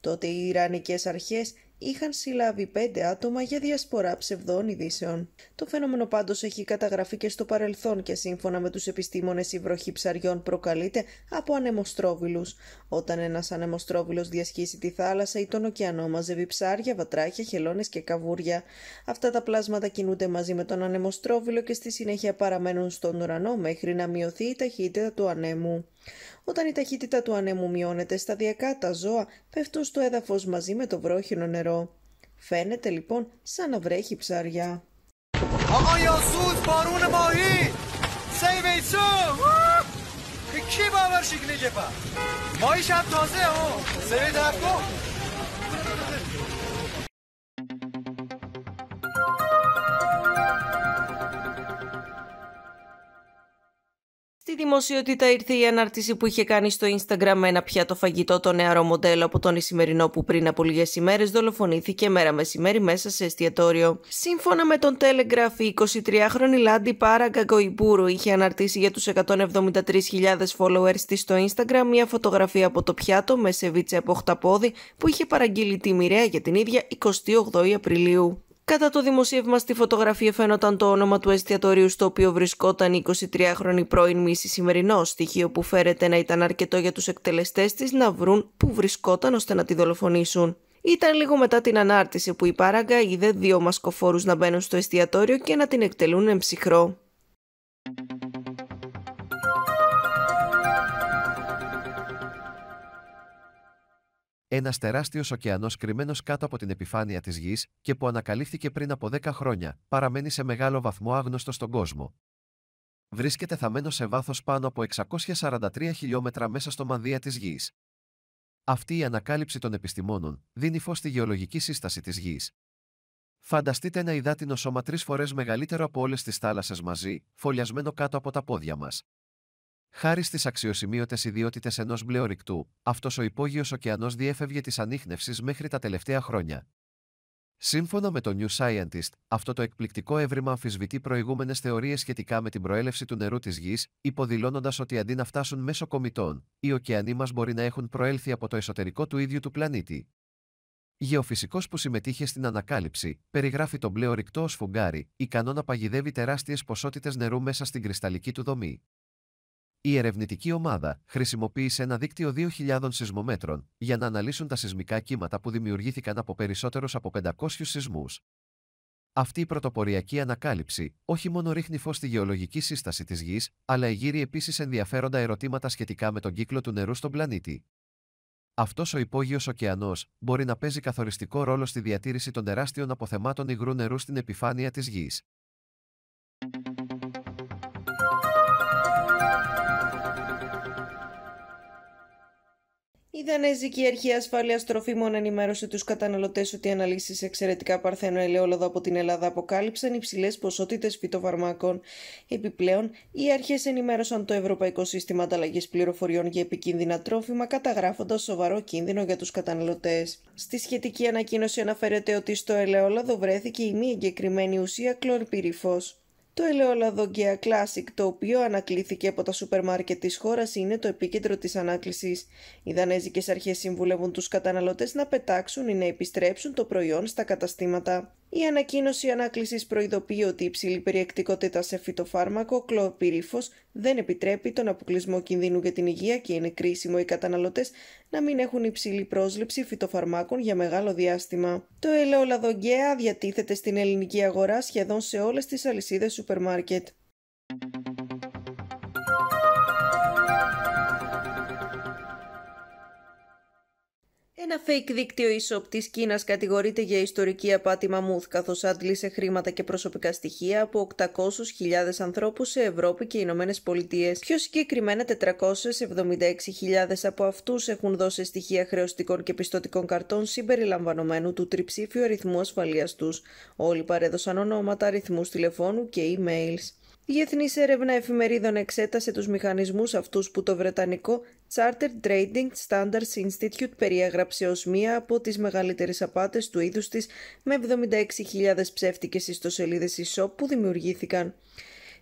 Τότε οι Ιρανικές αρχές είχαν συλλάβει πέντε άτομα για διασπορά ψευδών ειδήσεων. Το φαινόμενο πάντως έχει καταγραφεί και στο παρελθόν και σύμφωνα με τους επιστήμονες η βροχή ψαριών προκαλείται από ανεμοστρόβιλους. Όταν ένας ανεμοστρόβιλος διασχίσει τη θάλασσα ή τον ωκεανό μαζεύει ψάρια, βατράχια, χελώνες και καβούρια. Αυτά τα πλάσματα κινούνται μαζί με τον ανεμοστρόβιλο και στη συνέχεια παραμένουν στον ουρανό μέχρι να μειωθεί η ταχύτητα του ανέμου. Όταν η ταχύτητα του ανέμου μειώνεται, σταδιακά τα ζώα πέφτουν στο έδαφος μαζί με το βρόχινο νερό. Φαίνεται λοιπόν σαν να βρέχει ψάρια. στη δημοσιότητα ήρθε η ανάρτηση που είχε κάνει στο Instagram με ένα πιάτο φαγητό το νεαρό μοντέλο από τον Ισημερινό που πριν από λίγες ημέρες δολοφονήθηκε μέρα μεσημέρι μέσα σε εστιατόριο. Σύμφωνα με τον Telegraph, η 23χρονη Λάντι Πάρα Γκαγκοϊμπούρου είχε αναρτήσει για τους 173.000 followers της στο Instagram μια φωτογραφία από το πιάτο με σεβίτσα από 8 που είχε παραγγείλει τη μοιραία για την ίδια 28 Απριλίου. Κατά το δημοσίευμα στη φωτογραφία φαίνονταν το όνομα του εστιατορίου στο οποίο βρισκόταν 23χρονη πρώην μίση σημερινό, στοιχείο που φέρεται να ήταν αρκετό για τους εκτελεστές της να βρουν που βρισκόταν ώστε να τη δολοφονήσουν. Ήταν λίγο μετά την ανάρτηση που η Πάραγκα είδε δύο μασκοφόρους να μπαίνουν στο εστιατόριο και να την εκτελούν εμψυχρό. ένας τεράστιος ωκεανός κρυμμένος κάτω από την επιφάνεια της γης και που ανακαλύφθηκε πριν από 10 χρόνια, παραμένει σε μεγάλο βαθμό άγνωστο στον κόσμο. Βρίσκεται θαμένο σε βάθος πάνω από 643 χιλιόμετρα μέσα στο μανδύα της γης. Αυτή η ανακάλυψη των επιστημόνων δίνει φως στη γεωλογική σύσταση της γης. Φανταστείτε ένα υδάτινο σώμα τρεις φορές μεγαλύτερο από όλες τις θάλασσες μαζί, φωλιασμένο κάτω από τα πόδια μας. Χάρη στις αξιοσημείωτες ιδιότητες ενός μπλεορικτού, αυτός ο υπόγειος ωκεανός διέφευγε της ανείχνευσης μέχρι τα τελευταία χρόνια. Σύμφωνα με το New Scientist, αυτό το εκπληκτικό έβριμα αμφισβητεί προηγούμενες θεωρίες σχετικά με την προέλευση του νερού της γης, υποδηλώνοντας ότι αντί να φτάσουν μέσω κομιτών, οι ωκεανοί μας μπορεί να έχουν προέλθει από το εσωτερικό του ίδιου του πλανήτη. Γεωφυσικός που συμμετείχε στην ανακάλυψη, περιγράφει τον πλέον ρηκτό ως φουγγάρι, ικανό να παγιδεύει τεράστιες ποσότητες νερού μέσα στην κρυσταλλική του δομή. Η ερευνητική ομάδα χρησιμοποίησε ένα δίκτυο 2.000 σεισμομέτρων για να αναλύσουν τα σεισμικά κύματα που δημιουργήθηκαν από περισσότερους από 500 σεισμούς. Αυτή η πρωτοποριακή ανακάλυψη όχι μόνο ρίχνει φως στη γεωλογική σύσταση της Γης, αλλά εγείρει επίσης ενδιαφέροντα ερωτήματα σχετικά με τον κύκλο του νερού στον πλανήτη. Αυτός ο υπόγειος ωκεανός μπορεί να παίζει καθοριστικό ρόλο στη διατήρηση των τεράστιων αποθεμάτων υγρού νερού στην επιφάνεια της Γης. Η Δανέζικη Αρχή Ασφάλειας Τροφίμων ενημέρωσε τους καταναλωτές ότι οι αναλύσεις εξαιρετικά παρθένο ελαιόλαδο από την Ελλάδα αποκάλυψαν υψηλές ποσότητες φυτοφαρμάκων. Επιπλέον, οι αρχές ενημέρωσαν το Ευρωπαϊκό Σύστημα Ανταλλαγής Πληροφοριών για Επικίνδυνα Τρόφιμα, καταγράφοντας σοβαρό κίνδυνο για τους καταναλωτές. Στη σχετική ανακοίνωση αναφέρεται ότι στο ελαιόλαδο βρέθηκε η μη εγκεκριμένη ουσία πυρηφό. Το ελαιόλαδο Gea Classic, το οποίο ανακλήθηκε από τα σούπερ μάρκετ της χώρας, είναι το επίκεντρο της ανάκλησης. Οι δανέζικες αρχές συμβουλεύουν τους καταναλωτές να πετάξουν ή να επιστρέψουν το προϊόν στα καταστήματα. Η ανακοίνωση ανάκλησης προειδοποιεί ότι η υψηλή περιεκτικότητα σε φυτοφάρμακο, κλοπυρίφο, δεν επιτρέπει τον αποκλεισμό κινδύνου για την υγεία και είναι κρίσιμο οι καταναλωτές να μην έχουν υψηλή πρόσληψη φυτοφαρμάκων για μεγάλο διάστημα. Το ελαιολαδογκαία διατίθεται στην ελληνική αγορά σχεδόν σε όλες τις αλυσίδες σούπερ μάρκετ. Ένα fake δίκτυο e-shop της Κίνας κατηγορείται για ιστορική απάτη μαμούθ καθώς άντλησε χρήματα και προσωπικά στοιχεία από 800.000 ανθρώπους σε Ευρώπη και Ηνωμένες Πολιτείες. Πιο συγκεκριμένα 476.000 από αυτούς έχουν δώσει στοιχεία χρεωστικών και πιστοτικών καρτών συμπεριλαμβανομένου του τριψήφιου αριθμού ασφαλείας τους. Όλοι παρέδωσαν ονόματα, αριθμούς τηλεφώνου και emails. Διεθνή έρευνα εφημερίδων εξέτασε τους μηχανισμούς αυτούς που το Βρετανικό Chartered Trading Standards Institute περιέγραψε ως μία από τις μεγαλύτερες απάτες του είδους της με 76.000 ψεύτικες ιστοσελίδες που δημιουργήθηκαν.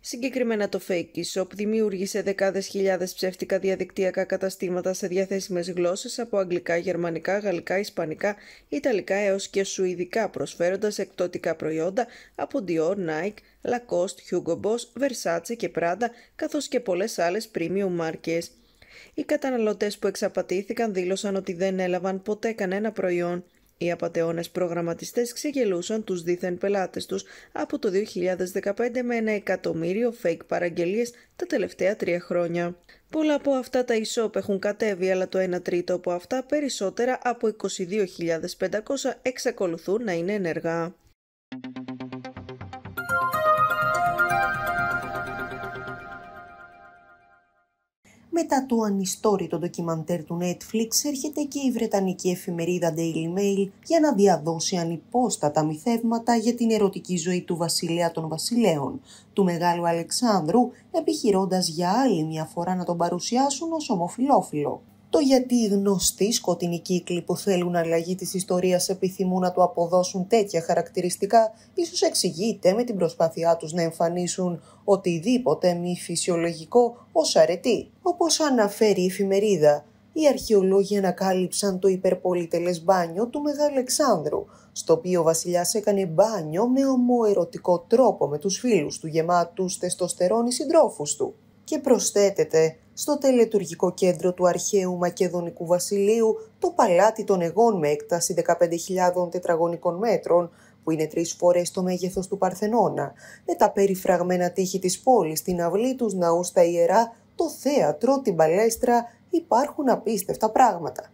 Συγκεκριμένα το Fake Shop δημιούργησε δεκάδες χιλιάδες ψεύτικα διαδικτυακά καταστήματα σε διαθέσιμες γλώσσες από αγγλικά, γερμανικά, γαλλικά, ισπανικά, ιταλικά έως και σουηδικά προσφέροντας εκτότικα προϊόντα από Dior, Nike, Lacoste, Hugo Boss, Versace και Prada καθώς και πολλές άλλες premium μάρκες. Οι καταναλωτές που εξαπατήθηκαν δήλωσαν ότι δεν έλαβαν ποτέ κανένα προϊόν οι απαταιώνες προγραμματιστές ξεγελούσαν τους δίθεν πελάτες τους από το 2015 με ένα εκατομμύριο fake παραγγελίες τα τελευταία τρία χρόνια. Πολλά από αυτά τα e-shop έχουν κατέβει, αλλά το 1 τρίτο από αυτά περισσότερα από 22.500 εξακολουθούν να είναι ενεργά. Μετά το ανιστόρητο ντοκιμαντέρ του Netflix έρχεται και η βρετανική εφημερίδα Daily Mail για να διαδώσει ανυπόστατα μυθεύματα για την ερωτική ζωή του βασιλέα των βασιλέων, του μεγάλου Αλεξάνδρου, επιχειρώντας για άλλη μια φορά να τον παρουσιάσουν ως ομοφιλόφιλο το γιατί οι γνωστοί σκοτεινοί κύκλοι που θέλουν αλλαγή της ιστορίας επιθυμούν να του αποδώσουν τέτοια χαρακτηριστικά, ίσως εξηγείται με την προσπάθειά τους να εμφανίσουν οτιδήποτε μη φυσιολογικό ως αρετή. Όπως αναφέρει η εφημερίδα, οι αρχαιολόγοι ανακάλυψαν το υπερπολιτελές μπάνιο του Μεγάλου Αλεξάνδρου, στο οποίο ο βασιλιάς έκανε μπάνιο με ομοερωτικό τρόπο με τους φίλους του γεμάτους τεστοστερών συντρόφους του. Και προσθέτεται στο τελετουργικό κέντρο του αρχαίου Μακεδονικού Βασιλείου, το Παλάτι των Εγών με έκταση 15.000 τετραγωνικών μέτρων, που είναι τρεις φορές το μέγεθος του Παρθενώνα, με τα περιφραγμένα τείχη της πόλης, την αυλή τους ναούς στα ιερά, το θέατρο, την παλέστρα, υπάρχουν απίστευτα πράγματα.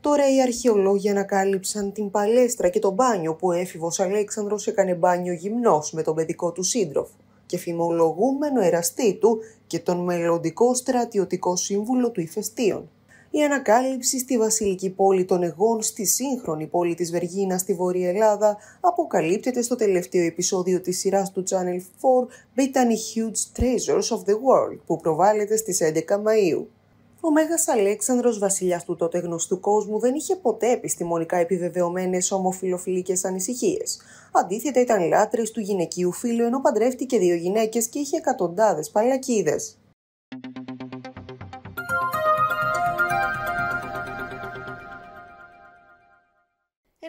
Τώρα οι αρχαιολόγοι ανακάλυψαν την παλέστρα και τον μπάνιο που ο έφηβος Αλέξανδρος έκανε μπάνιο γυμνός με τον παιδικό του σύντροφο και φημολογούμενο εραστή του και τον μελλοντικό στρατιωτικό σύμβουλο του ηφαιστείων. Η ανακάλυψη στη βασιλική πόλη των Εγών στη σύγχρονη πόλη της Βεργίνας στη Βόρεια Ελλάδα αποκαλύπτεται στο τελευταίο επεισόδιο της σειράς του Channel 4 «Britain Huge Treasures of the World που προβάλλεται στις 11 Μαΐου. Ο Μέγας Αλέξανδρος, βασιλιάς του τότε γνωστού κόσμου, δεν είχε ποτέ επιστημονικά επιβεβαιωμένες ομοφιλοφιλικές ανησυχίες. Αντίθετα, ήταν λάτρης του γυναικείου φίλου, ενώ παντρεύτηκε δύο γυναίκες και είχε εκατοντάδες παλακίδες.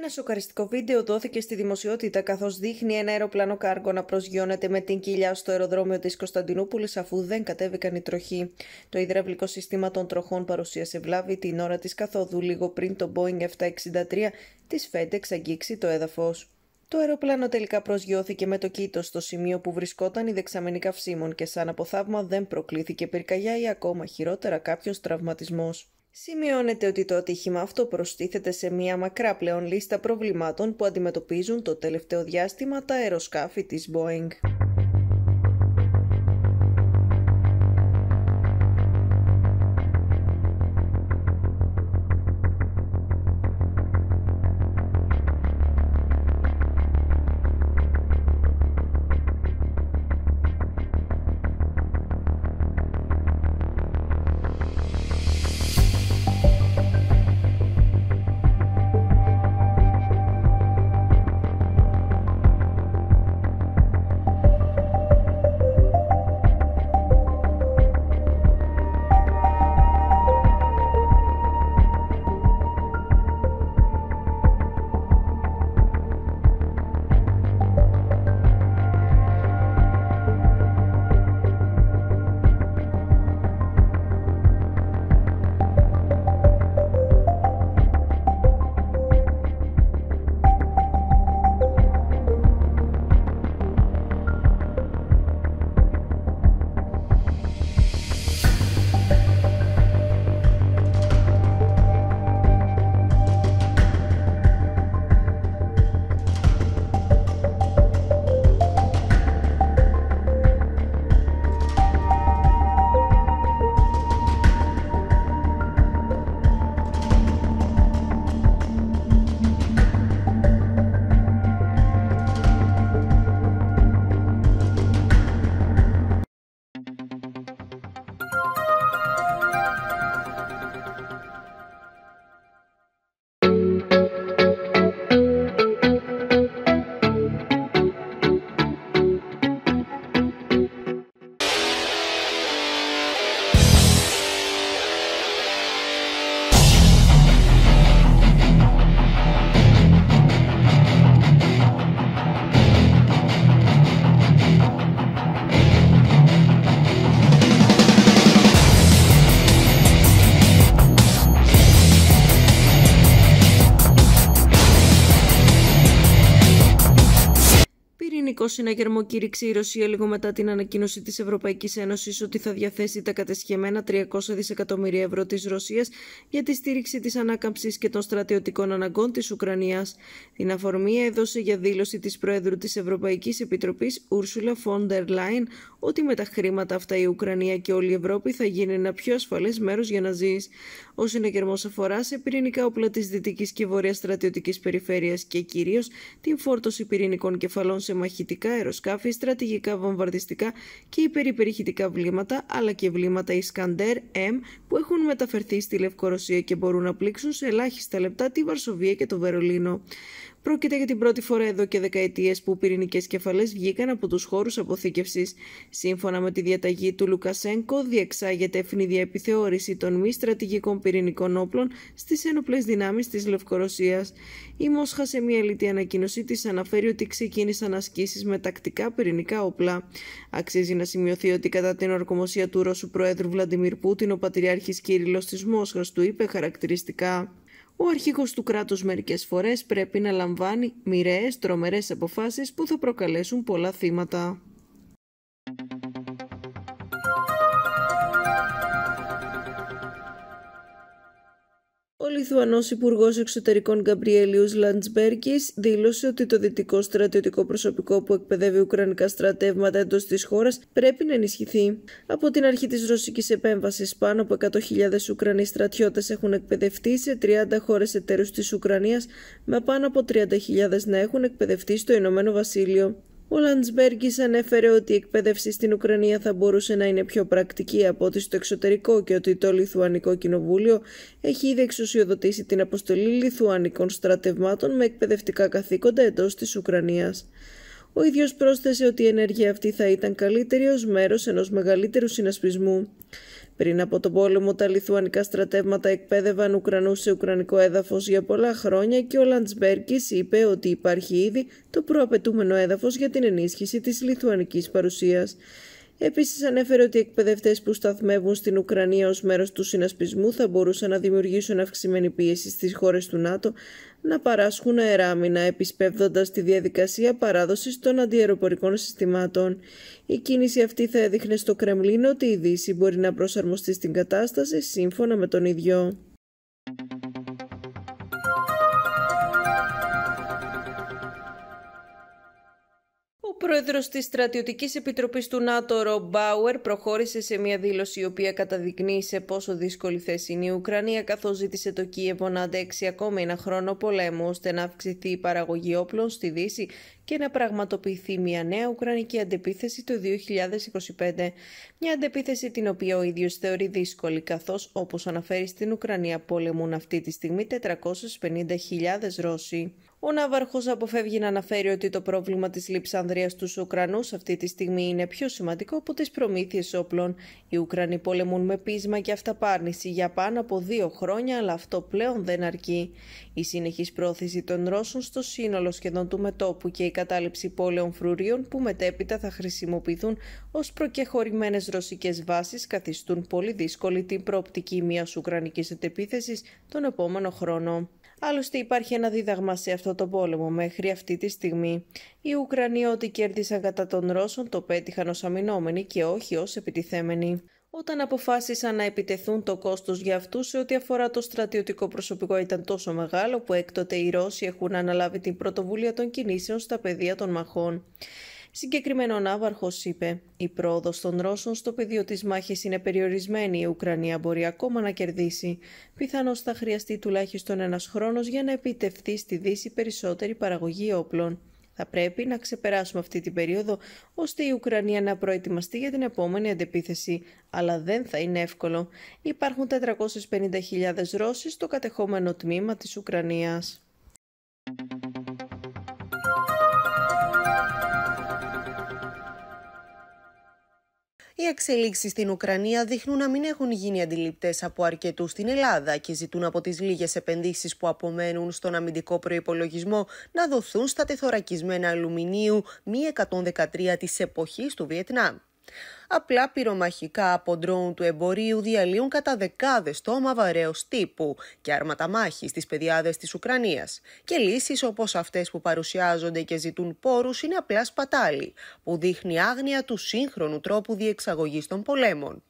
Ένα σοκαριστικό βίντεο δόθηκε στη δημοσιότητα καθώς δείχνει ένα αεροπλάνο κάργο να προσγειώνεται με την κοιλιά στο αεροδρόμιο της Κωνσταντινούπολης αφού δεν κατέβηκαν οι τροχοί. Το υδραυλικό σύστημα των τροχών παρουσίασε βλάβη την ώρα της καθόδου λίγο πριν το Boeing 763 τη FedEx αγγίξει το έδαφος. Το αεροπλάνο τελικά προσγειώθηκε με το κήτο στο σημείο που βρισκόταν η δεξαμενή καυσίμων και σαν αποθαύμα δεν προκλήθηκε πυρκαγιά ή ακόμα χειρότερα κάποιος τραυματισμός. Σημειώνεται ότι το ατύχημα αυτό προστίθεται σε μια μακρά πλέον λίστα προβλημάτων που αντιμετωπίζουν το τελευταίο διάστημα τα αεροσκάφη της Boeing. συναγερμό κήρυξε η Ρωσία λίγο μετά την ανακοίνωση της Ευρωπαϊκής Ένωσης ότι θα διαθέσει τα κατεσχεμένα 300 δισεκατομμύρια ευρώ της Ρωσίας για τη στήριξη της ανάκαμψης και των στρατιωτικών αναγκών της Ουκρανίας. Την αφορμή έδωσε για δήλωση της Προέδρου της Ευρωπαϊκής Επιτροπής, Ούρσουλα Φόντερ Λάιν, ότι με τα χρήματα αυτά η Ουκρανία και όλη η Ευρώπη θα γίνει ένα πιο ασφαλές μέρος για να ζει. Ο συναγερμός αφορά σε πυρηνικά όπλα της Δυτικής και Βορεια Στρατιωτικής Περιφέρειας και κυρίως την φόρτωση πυρηνικών κεφαλών σε μαχητικά στρατιωτικά αεροσκάφη, στρατηγικά βομβαρδιστικά και υπερυπερηχητικά βλήματα, αλλά και βλήματα Ισκαντέρ M που έχουν μεταφερθεί στη Λευκορωσία και μπορούν να πλήξουν σε ελάχιστα λεπτά τη Βαρσοβία και το Βερολίνο. Πρόκειται για την πρώτη φορά εδώ και δεκαετίες που πυρηνικές κεφαλές βγήκαν από τους χώρους αποθήκευσης. Σύμφωνα με τη διαταγή του Λουκασένκο, διεξάγεται ευνίδια επιθεώρηση των μη στρατηγικών πυρηνικών όπλων στις ένοπλες δυνάμεις της Λευκορωσίας. Η Μόσχα σε μια λιτή ανακοίνωσή της αναφέρει ότι ξεκίνησαν ασκήσεις με τακτικά πυρηνικά όπλα. Αξίζει να σημειωθεί ότι κατά την ορκομοσία του Ρώσου Προέδρου Βλαντιμίρ Πούτιν, ο πατριάρχης Κύριλο της Μόσχας του είπε χαρακτηριστικά ο αρχηγός του κράτους μερικές φορές πρέπει να λαμβάνει μοιραίες τρομερές αποφάσεις που θα προκαλέσουν πολλά θύματα. Ο Υπουργός Εξωτερικών Γκαμπριέλιους Λαντσμπέργκη δήλωσε ότι το δυτικό στρατιωτικό προσωπικό που εκπαιδεύει ουκρανικά στρατεύματα εντός της χώρας πρέπει να ενισχυθεί. Από την αρχή της ρωσικής επέμβασης πάνω από 100.000 Ουκρανοί στρατιώτες έχουν εκπαιδευτεί σε 30 χώρες εταίρους της Ουκρανίας, με πάνω από 30.000 να έχουν εκπαιδευτεί στο Ηνωμένο Βασίλειο. Ο Λαντσμπέργκης ανέφερε ότι η εκπαίδευση στην Ουκρανία θα μπορούσε να είναι πιο πρακτική από ό,τι στο εξωτερικό και ότι το Λιθουανικό Κοινοβούλιο έχει ήδη εξουσιοδοτήσει την αποστολή Λιθουανικών στρατευμάτων με εκπαιδευτικά καθήκοντα εντός της Ουκρανίας. Ο ίδιος πρόσθεσε ότι η ενέργεια αυτή θα ήταν καλύτερη ως μέρος ενός μεγαλύτερου συνασπισμού. Πριν από τον πόλεμο, τα λιθουανικά στρατεύματα εκπαίδευαν ουκρανούς σε Ουκρανικό έδαφος για πολλά χρόνια και ο Λαντσμπέρκης είπε ότι υπάρχει ήδη το προαπαιτούμενο έδαφος για την ενίσχυση της λιθουανικής παρουσίας. Επίσης, ανέφερε ότι οι εκπαιδευτές που σταθμεύουν στην Ουκρανία ως μέρος του συνασπισμού θα μπορούσαν να δημιουργήσουν αυξημένη πίεση στις χώρες του ΝΑΤΟ, να παράσχουν αεράμινα επισπεύδοντας τη διαδικασία παράδοσης των αντιεροπορικών συστημάτων. Η κίνηση αυτή θα έδειχνε στο Κρεμλίνο ότι η Δύση μπορεί να προσαρμοστεί στην κατάσταση σύμφωνα με τον ίδιο. Ο πρόεδρος της Στρατιωτικής Επιτροπής του ΝΑΤΟ, Ρομπ Μπάουερ, προχώρησε σε μια δήλωση η οποία καταδεικνύει σε πόσο δύσκολη θέση είναι η Ουκρανία, καθώς ζήτησε το Κίεβο να αντέξει ακόμα ένα χρόνο πολέμου ώστε να αυξηθεί η παραγωγή όπλων στη Δύση και να πραγματοποιηθεί μια νέα Ουκρανική αντεπίθεση το 2025. Μια αντεπίθεση την οποία ο ίδιος θεωρεί δύσκολη, καθώς όπως αναφέρει στην Ουκρανία πολεμούν αυτή τη στιγμή 450.000 Ρώσοι. Ο Ναύαρχος αποφεύγει να αναφέρει ότι το πρόβλημα της λειψανδρία στους Ουκρανούς αυτή τη στιγμή είναι πιο σημαντικό από τις προμήθειες όπλων. Οι Ουκρανοί πολεμούν με πείσμα και αυταπάρνηση για πάνω από δύο χρόνια, αλλά αυτό πλέον δεν αρκεί. Η συνεχής πρόθεση των Ρώσων στο σύνολο σχεδόν του μετόπου και η κατάληψη πόλεων φρουρίων που μετέπειτα θα χρησιμοποιηθούν ως προκεχωρημένες ρωσικές βάσεις καθιστούν πολύ δύσκολη την προοπτική μιας Ουκρανικής επίθεση τον επόμενο χρόνο. Άλλωστε υπάρχει ένα δίδαγμα σε αυτό το πόλεμο μέχρι αυτή τη στιγμή. Οι Ουκρανοί ό,τι κέρδισαν κατά των Ρώσων το πέτυχαν ως αμυνόμενοι και όχι ως επιτιθέμενοι. Όταν αποφάσισαν να επιτεθούν το κόστος για αυτούς σε ό,τι αφορά το στρατιωτικό προσωπικό ήταν τόσο μεγάλο που έκτοτε οι Ρώσοι έχουν αναλάβει την πρωτοβουλία των κινήσεων στα πεδία των μαχών. Συγκεκριμένο Ναύαρχο είπε: Η πρόοδος των Ρώσων στο πεδίο της μάχης είναι περιορισμένη. Η Ουκρανία μπορεί ακόμα να κερδίσει. Πιθανώς θα χρειαστεί τουλάχιστον ένας χρόνος για να επιτευχθεί στη Δύση περισσότερη παραγωγή όπλων. Θα πρέπει να ξεπεράσουμε αυτή την περίοδο ώστε η Ουκρανία να προετοιμαστεί για την επόμενη αντεπίθεση. Αλλά δεν θα είναι εύκολο. Υπάρχουν 450.000 Ρώσοι στο κατεχόμενο τμήμα της Ουκρανίας. Οι εξελίξεις στην Ουκρανία δείχνουν να μην έχουν γίνει αντιληπτές από αρκετούς στην Ελλάδα και ζητούν από τις λίγες επενδύσεις που απομένουν στον αμυντικό προπολογισμό να δοθούν στα τεθωρακισμένα αλουμινίου μη 113 της εποχής του Βιετνάμ. Απλά πυρομαχικά από ντρόουν του εμπορίου διαλύουν κατά δεκάδες τόμα βαρέως τύπου και άρματα μάχης στις πεδιάδες της Ουκρανίας. Και λύσεις όπως αυτές που παρουσιάζονται και ζητούν πόρους είναι απλά σπατάλη, που δείχνει άγνοια του σύγχρονου τρόπου διεξαγωγής των πολέμων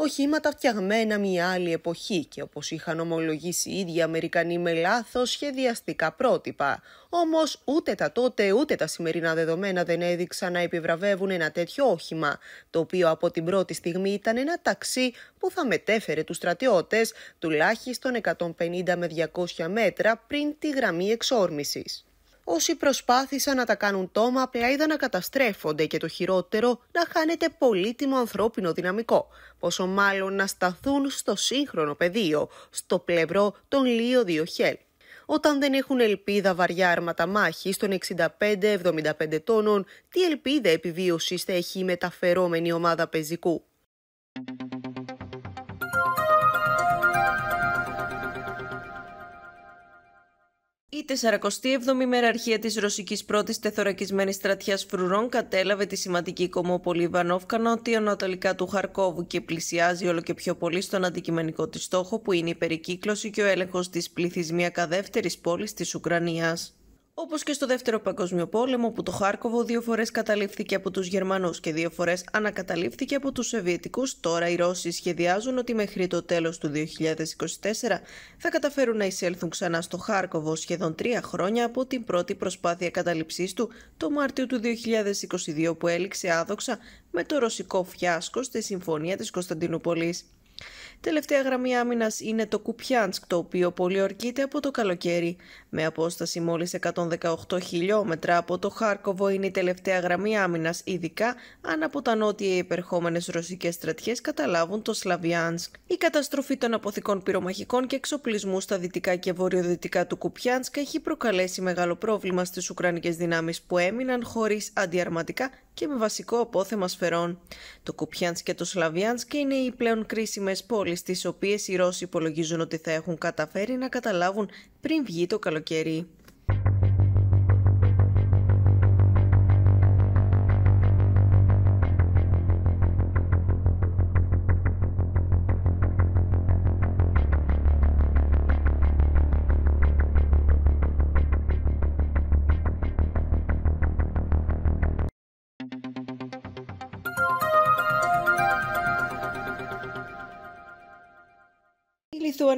οχήματα φτιαγμένα μια άλλη εποχή και όπως είχαν ομολογήσει οι ίδιοι Αμερικανοί με λάθος σχεδιαστικά πρότυπα. Όμως ούτε τα τότε ούτε τα σημερινά δεδομένα δεν έδειξαν να επιβραβεύουν ένα τέτοιο όχημα, το οποίο από την πρώτη στιγμή ήταν ένα ταξί που θα μετέφερε τους στρατιώτες τουλάχιστον 150 με 200 μέτρα πριν τη γραμμή εξόρμησης. Όσοι προσπάθησαν να τα κάνουν τόμα απλά είδαν να καταστρέφονται και το χειρότερο να χάνεται πολύτιμο ανθρώπινο δυναμικό, πόσο μάλλον να σταθούν στο σύγχρονο πεδίο, στο πλευρό των Λίο Διοχέλ. Όταν δεν έχουν ελπίδα βαριά άρματα μάχης των 65-75 τόνων, τι ελπίδα επιβίωσης θα έχει η μεταφερόμενη ομάδα πεζικού. Η 47η μεραρχία της ρωσικής πρώτης τεθωρακισμένης στρατιάς φρουρών κατέλαβε τη σημαντική κομμόπολη Ιβανόφκα νότιο-ανατολικά του Χαρκόβου και πλησιάζει όλο και πιο πολύ στον αντικειμενικό της στόχο που είναι η περικύκλωση και ο έλεγχος της πληθυσμιακά δεύτερης πόλης της Ουκρανίας. Όπως και στο Δεύτερο Παγκόσμιο Πόλεμο, που το Χάρκοβο δύο φορές καταλήφθηκε από τους Γερμανούς και δύο φορές ανακαταλήφθηκε από τους Σοβιετικούς, τώρα οι Ρώσοι σχεδιάζουν ότι μέχρι το τέλος του 2024 θα καταφέρουν να εισέλθουν ξανά στο Χάρκοβο σχεδόν τρία χρόνια από την πρώτη προσπάθεια καταληψής του το Μάρτιο του 2022, που έληξε άδοξα με το ρωσικό φιάσκο στη Συμφωνία της Κωνσταντινούπολης. Τελευταία γραμμή άμυνας είναι το Κουπιάνσκ, το οποίο πολιορκείται από το καλοκαίρι. Με απόσταση μόλις 118 χιλιόμετρα από το Χάρκοβο είναι η τελευταία γραμμή άμυνας, ειδικά αν από τα νότια οι επερχόμενες ρωσικές στρατιές καταλάβουν το Σλαβιάνσκ. Η καταστροφή των αποθηκών πυρομαχικών και εξοπλισμού στα δυτικά και βορειοδυτικά του Κουπιάνσκ έχει προκαλέσει μεγάλο πρόβλημα στις Ουκρανικές δυνάμεις που έμειναν χωρίς αντιαρματικά και με βασικό απόθεμα σφαιρών. Το Κουπιάνσκ και το Σλαβιάνσκ είναι οι πλέον κρίσιμες πόλεις πόλεις τις οι Ρώσοι υπολογίζουν ότι θα έχουν καταφέρει να καταλάβουν πριν βγει το καλοκαίρι.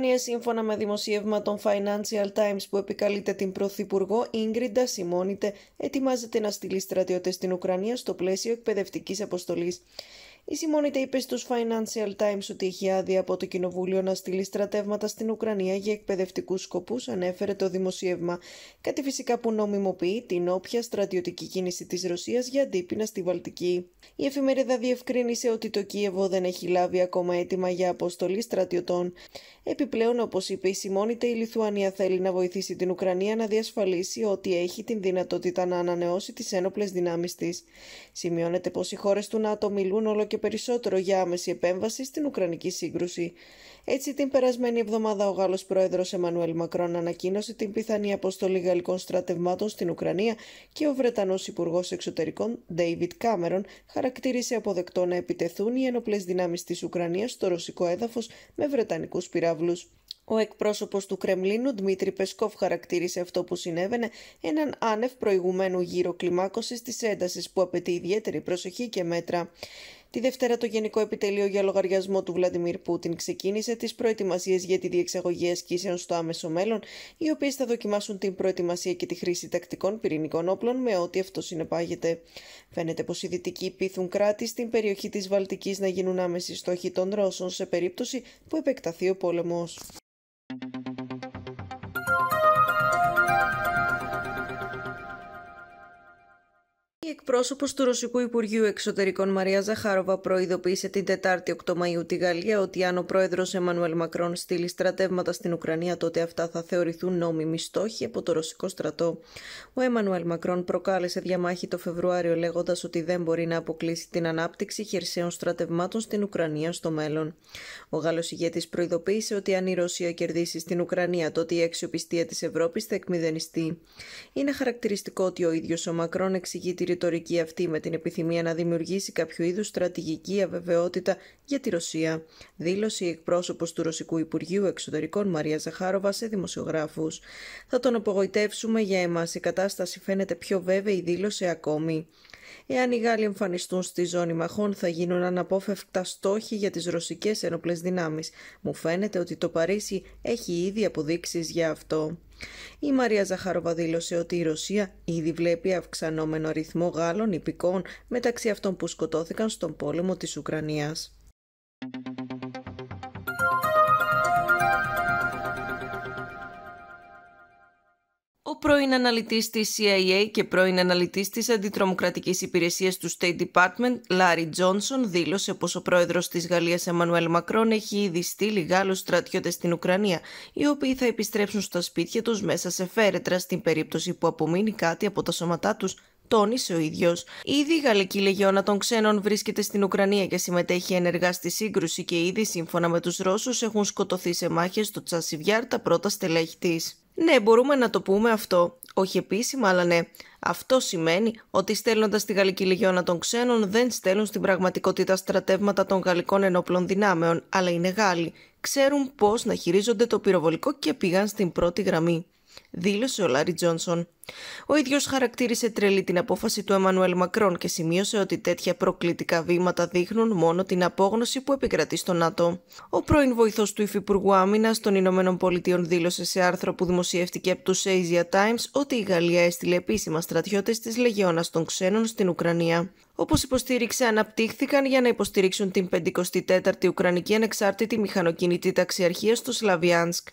Βρετανία σύμφωνα με δημοσίευμα των Financial Times που επικαλείται την Πρωθυπουργό Ίγκριντα Σιμώνιτε ετοιμάζεται να στείλει στρατιώτες στην Ουκρανία στο πλαίσιο εκπαιδευτικής αποστολής. Η Σιμώνιτε είπε στους Financial Times ότι έχει άδεια από το Κοινοβούλιο να στείλει στρατεύματα στην Ουκρανία για εκπαιδευτικούς σκοπούς, ανέφερε το δημοσίευμα. Κάτι φυσικά που νομιμοποιεί την όποια στρατιωτική κίνηση της Ρωσίας για αντίπεινα στη Βαλτική. Η εφημερίδα διευκρίνησε ότι το Κίεβο δεν έχει λάβει ακόμα έτοιμα για αποστολή στρατιωτών. Επιπλέον, όπως είπε η Σιμώνητε, η Λιθουανία θέλει να βοηθήσει την Ουκρανία να διασφαλίσει ότι έχει την δυνατότητα να ανανεώσει τις ένοπλες δυνάμεις της. Σημειώνεται πως οι χώρες του ΝΑΤΟ μιλούν όλο και περισσότερο για άμεση επέμβαση στην Ουκρανική σύγκρουση. Έτσι, την περασμένη εβδομάδα, ο Γάλλος πρόεδρος Εμμανουέλ Μακρόν ανακοίνωσε την πιθανή αποστολή γαλλικών στρατευμάτων στην Ουκρανία και ο Βρετανός Υπουργός Εξωτερικών, David Κάμερον χαρακτήρισε αποδεκτό να επιτεθούν οι ενοπλές δυνάμεις της Ουκρανίας στο ρωσικό έδαφος με βρετανικούς πυράβλους. Ο εκπρόσωπος του Κρεμλίνου, Δημήτρη Πεσκόφ, χαρακτήρισε αυτό που συνέβαινε έναν άνευ προηγουμένου γύρο κλιμάκωσης της έντασης που απαιτεί ιδιαίτερη προσοχή και μέτρα. Τη Δευτέρα το Γενικό Επιτελείο για λογαριασμό του Βλαντιμίρ Πούτιν ξεκίνησε τις προετοιμασίες για τη διεξαγωγή ασκήσεων στο άμεσο μέλλον, οι οποίες θα δοκιμάσουν την προετοιμασία και τη χρήση τακτικών πυρηνικών όπλων με ό,τι αυτό συνεπάγεται. Φαίνεται πως οι δυτικοί πείθουν κράτη στην περιοχή της Βαλτικής να γίνουν άμεση στόχοι των Ρώσων σε περίπτωση που επεκταθεί ο πόλεμος. εκπρόσωπος του Ρωσικού Υπουργείου Εξωτερικών Μαρία Ζαχάροβα προειδοποίησε την Τετάρτη 8 Μαου τη Γαλλία ότι αν ο πρόεδρος Εμμανουέλ Μακρόν στείλει στρατεύματα στην Ουκρανία, τότε αυτά θα θεωρηθούν νόμιμοι στόχοι από το ρωσικό στρατό. Ο Εμμανουέλ Μακρόν προκάλεσε διαμάχη το Φεβρουάριο λέγοντας ότι δεν μπορεί να αποκλείσει την ανάπτυξη χερσαίων στρατευμάτων στην Ουκρανία στο μέλλον. Ο Γάλλος ηγέτης προειδοποίησε ότι αν η Ρωσία κερδίσει στην Ουκρανία, τότε η αξιοπιστία της Ευρώπης θα εκμηδενιστεί. Είναι χαρακτηριστικό ότι ο ίδιος ο Μακρόν εξηγεί τη ρητορική αυτή με την επιθυμία να δημιουργήσει κάποιο είδους στρατηγική αβεβαιότητα για τη Ρωσία, δήλωσε η εκπρόσωπος του Ρωσικού Υπουργείου Εξωτερικών Μαρία Ζαχάροβα σε δημοσιογράφους. Θα τον απογοητεύσουμε για εμάς. η κατάσταση φαίνεται πιο βέβαιη, δήλωσε ακόμη. Εάν οι Γάλλοι εμφανιστούν στη ζώνη μαχών, θα γίνουν αναπόφευκτα στόχοι για τις ρωσικές ενόπλε δυνάμεις. Μου φαίνεται ότι το Παρίσι έχει ήδη αποδείξεις για αυτό. Η Μαρία Ζαχάροβα δήλωσε ότι η Ρωσία ήδη βλέπει αυξανόμενο αριθμό Γάλλων υπηκών μεταξύ αυτών που σκοτώθηκαν στον πόλεμο της Ουκρανίας. Ο πρώην αναλυτής της CIA και πρώην αναλυτής της Αντιτρομοκρατικής Υπηρεσίας του State Department, Λάρι Τζόνσον, δήλωσε πως ο πρόεδρος της Γαλλίας Εμμανουέλ Μακρόν έχει ήδη στείλει Γάλλους στρατιώτες στην Ουκρανία, οι οποίοι θα επιστρέψουν στα σπίτια τους μέσα σε φέρετρα στην περίπτωση που απομείνει κάτι από τα σώματά τους τόνισε ο ίδιος. Ήδη η Γαλλική Λεγιώνα των Ξένων βρίσκεται στην Ουκρανία και συμμετέχει ενεργά στη σύγκρουση και ήδη σύμφωνα με τους Ρώσους έχουν σκοτωθεί σε μάχες στο Τσασιβιάρ τα πρώτα στελέχη της. Ναι, μπορούμε να το πούμε αυτό. Όχι επίσημα, αλλά ναι. Αυτό σημαίνει ότι στέλνοντας τη Γαλλική Λιγιώνα των Ξένων δεν στέλνουν στην πραγματικότητα στρατεύματα των γαλλικών ενόπλων δυνάμεων, αλλά είναι Γάλλοι. Ξέρουν πώς να χειρίζονται το πυροβολικό και πήγαν στην πρώτη γραμμή δήλωσε ο Λάρι Τζόνσον. Ο ίδιος χαρακτήρισε τρελή την απόφαση του Εμμανουέλ Μακρόν και σημείωσε ότι τέτοια προκλητικά βήματα δείχνουν μόνο την απόγνωση που επικρατεί στο ΝΑΤΟ. Ο πρώην βοηθός του Υφυπουργού Άμυνας των Ηνωμένων Πολιτειών δήλωσε σε άρθρο που δημοσιεύτηκε από τους Asia Times ότι η Γαλλία έστειλε επίσημα στρατιώτες της Λεγεώνα των Ξένων στην Ουκρανία. Όπως υποστήριξε, αναπτύχθηκαν για να υποστηρίξουν την 54η Ουκρανική Ανεξάρτητη Μηχανοκινητή Ταξιαρχία στο Σλαβιάνσκ.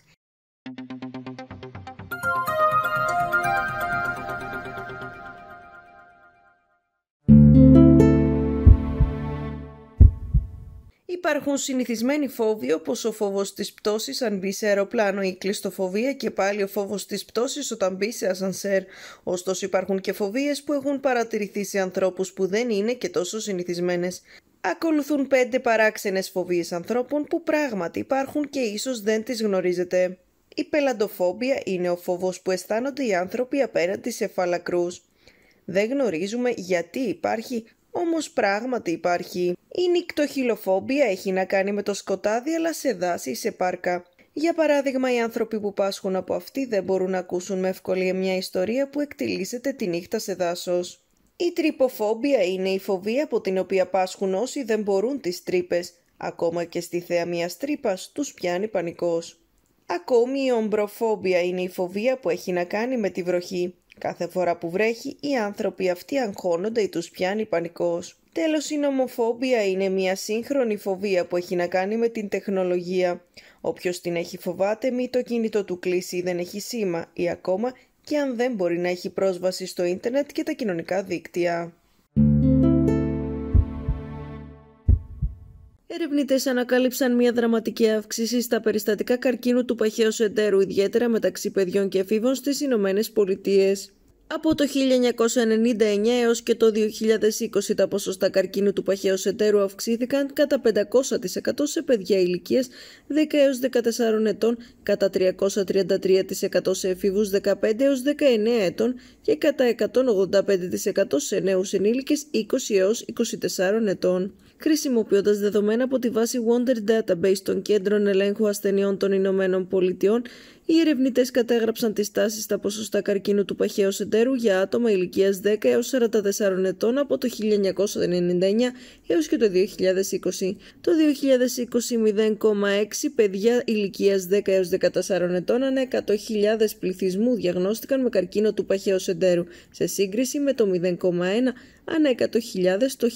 Υπάρχουν συνηθισμένοι φόβοι όπως ο φόβος της πτώσης αν μπει σε αεροπλάνο, η κλειστοφοβία και πάλι ο φόβος της πτώσης όταν μπει σε ασανσέρ. Ωστόσο υπάρχουν και φοβίες που έχουν παρατηρηθεί σε ανθρώπους που δεν είναι και τόσο συνηθισμένες. Ακολουθούν πέντε παράξενες φοβίες ανθρώπων που πράγματι υπάρχουν και ίσως δεν τις γνωρίζετε. Η πελαντοφόμπια είναι ο φόβος που αισθάνονται οι άνθρωποι απέναντι σε φαλακρούς. Δεν γνωρίζουμε γιατί υπάρχει όμως πράγματι υπάρχει. Η νικτοχυλοφόμπια έχει να κάνει με το σκοτάδι αλλά σε δάση ή σε πάρκα. Για παράδειγμα, οι άνθρωποι που πάσχουν από αυτή δεν μπορούν να ακούσουν με ευκολία μια ιστορία που εκτιλήσεται τη νύχτα σε δάσος. Η τρυποφόμπια είναι η φοβία από την οποία πάσχουν όσοι δεν μπορουν να ακουσουν με ευκολια μια ιστορια που εκτελησεται τη νυχτα σε δασος η τρυποφομπια ειναι η φοβια απο την οποια πασχουν οσοι δεν μπορουν τις τρύπες. Ακόμα και στη θέα μιας τρύπας τους πιάνει πανικός. Ακόμη η ομπροφόμπια είναι η φοβία που έχει να κάνει με τη βροχή. Κάθε φορά που βρέχει, οι άνθρωποι αυτοί αγχώνονται ή τους πιάνει πανικός. Τέλος, η νομοφόμπια είναι μια σύγχρονη φοβία που έχει να κάνει με την τεχνολογία. Όποιος την έχει φοβάται, μη το κινητό του κλείσει ή δεν έχει σήμα ή ακόμα και αν δεν μπορεί να έχει πρόσβαση στο ίντερνετ και τα κοινωνικά δίκτυα. Ερευνητές ανακάλυψαν μια δραματική αύξηση στα περιστατικά καρκίνου του παχαίου εντέρου, ιδιαίτερα μεταξύ παιδιών και εφήβων στις Ηνωμένες Πολιτείες. Από το 1999 έως και το 2020 τα ποσοστά καρκίνου του παχαίου εταίρου αυξήθηκαν κατά 500% σε παιδιά ηλικίας 10 έως 14 ετών, κατά 333% σε εφήβους 15 έως 19 ετών και κατά 185% σε νέους ενήλικες 20 έως 24 ετών. Χρησιμοποιώντας δεδομένα από τη βάση Wonder Database των Κέντρων Ελέγχου Ασθενειών των Ηνωμένων Πολιτειών, οι ερευνητές κατέγραψαν τις τάσεις στα ποσοστά καρκίνου του παχαίου εντέρου για άτομα ηλικίας 10 έω 44 ετών από το 1999 έως και το 2020. Το 2020 0,6 παιδιά ηλικίας 10 έω 14 ετών ανά 100.000 πληθυσμού διαγνώστηκαν με καρκίνο του παχαίου εντέρου, σε σύγκριση με το 0,1 ανά 100.000 το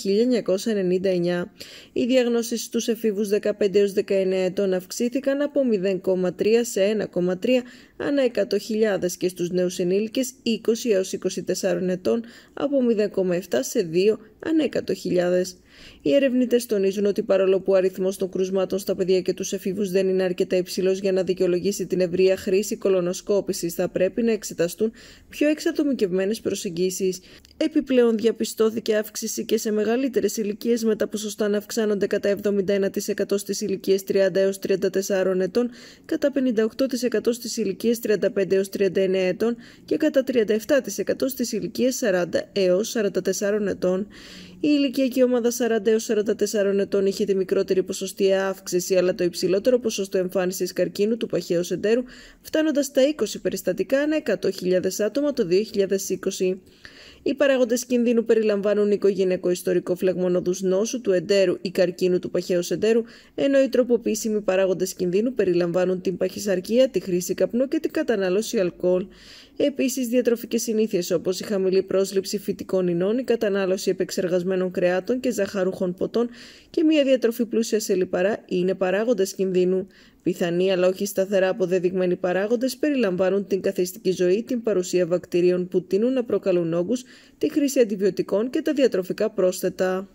1999. Οι διαγνώσεις στους εφήβους 15 έως 19 ετών αυξήθηκαν από 0,3 σε 1,3 ανά 100.000 και στους νέους ενήλικες 20 24 ετών από 0,7 σε 2 ανά 100.000. Οι ερευνητές τονίζουν ότι παρόλο που ο αριθμός των κρούσματων στα παιδιά και τους εφήβους δεν είναι αρκετά υψηλός για να δικαιολογήσει την ευρεία χρήση κολονοσκόπησης, θα πρέπει να εξεταστούν πιο εξατομικευμένες προσεγγίσεις. Επιπλέον, διαπιστώθηκε αύξηση και σε μεγαλύτερες ηλικίες με τα ποσοστά να αυξάνονται κατά 71% στις ηλικίες 30 έω 34 ετών, κατά 58% στις ηλικίες 35 έω 39 ετών και κατά 37% στις ηλικίες 40 έω 44 ετών. Η ηλικιακή ομάδα 40-44 ετών είχε τη μικρότερη ποσοστία αύξηση αλλά το υψηλότερο ποσοστό εμφάνισης καρκίνου του παχαίου εντέρου, φτάνοντας στα 20 περιστατικά ανά 100.000 άτομα το 2020. Οι παράγοντες κινδύνου περιλαμβάνουν οικογενειακό ιστορικό φλεγμονοδού νόσου του εντέρου ή καρκίνου του παχαίου εντέρου, ενώ οι τροποποιήσιμοι παράγοντες κινδύνου περιλαμβάνουν την παχυσαρκία, τη χρήση καπνού και την κατανάλωση αλκοόλ. Επίσης, διατροφικές συνήθειες όπως η χαμηλή πρόσληψη φυτικών ινών, η κατανάλωση επεξεργασμένων κρεάτων και ζαχαρούχων ποτών και μια διατροφή πλούσια σε λιπαρά είναι παράγοντες κινδύνου. Πιθανοί αλλά όχι σταθερά αποδεδειγμένοι παράγοντες περιλαμβάνουν την καθιστική ζωή, την παρουσία βακτηρίων που τείνουν να προκαλούν όγκους, τη χρήση αντιβιωτικών και τα διατροφικά πρόσθετα.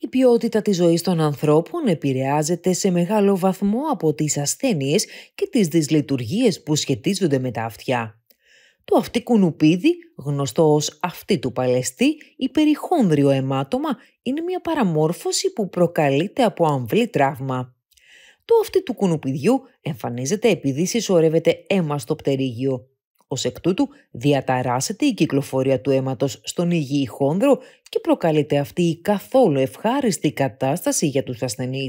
Η ποιότητα της ζωής των ανθρώπων επηρεάζεται σε μεγάλο βαθμό από τις ασθένειες και τις δυσλειτουργίες που σχετίζονται με τα αυτιά. Το αυτί κουνουπίδι, γνωστό ως αυτί του παλαιστή ή περιχόνδριο αιμάτωμα, είναι μια παραμόρφωση που προκαλείται από αμβλή τραύμα. Το αυτί του κουνουπιδιού εμφανίζεται επειδή συσσωρεύεται αίμα στο πτερίγιο. Ως εκ τούτου διαταράσσεται η κυκλοφορία του αίματος στον υγιή χόνδρο και προκαλείται αυτή η καθόλου ευχάριστη κατάσταση για τους ασθενείς.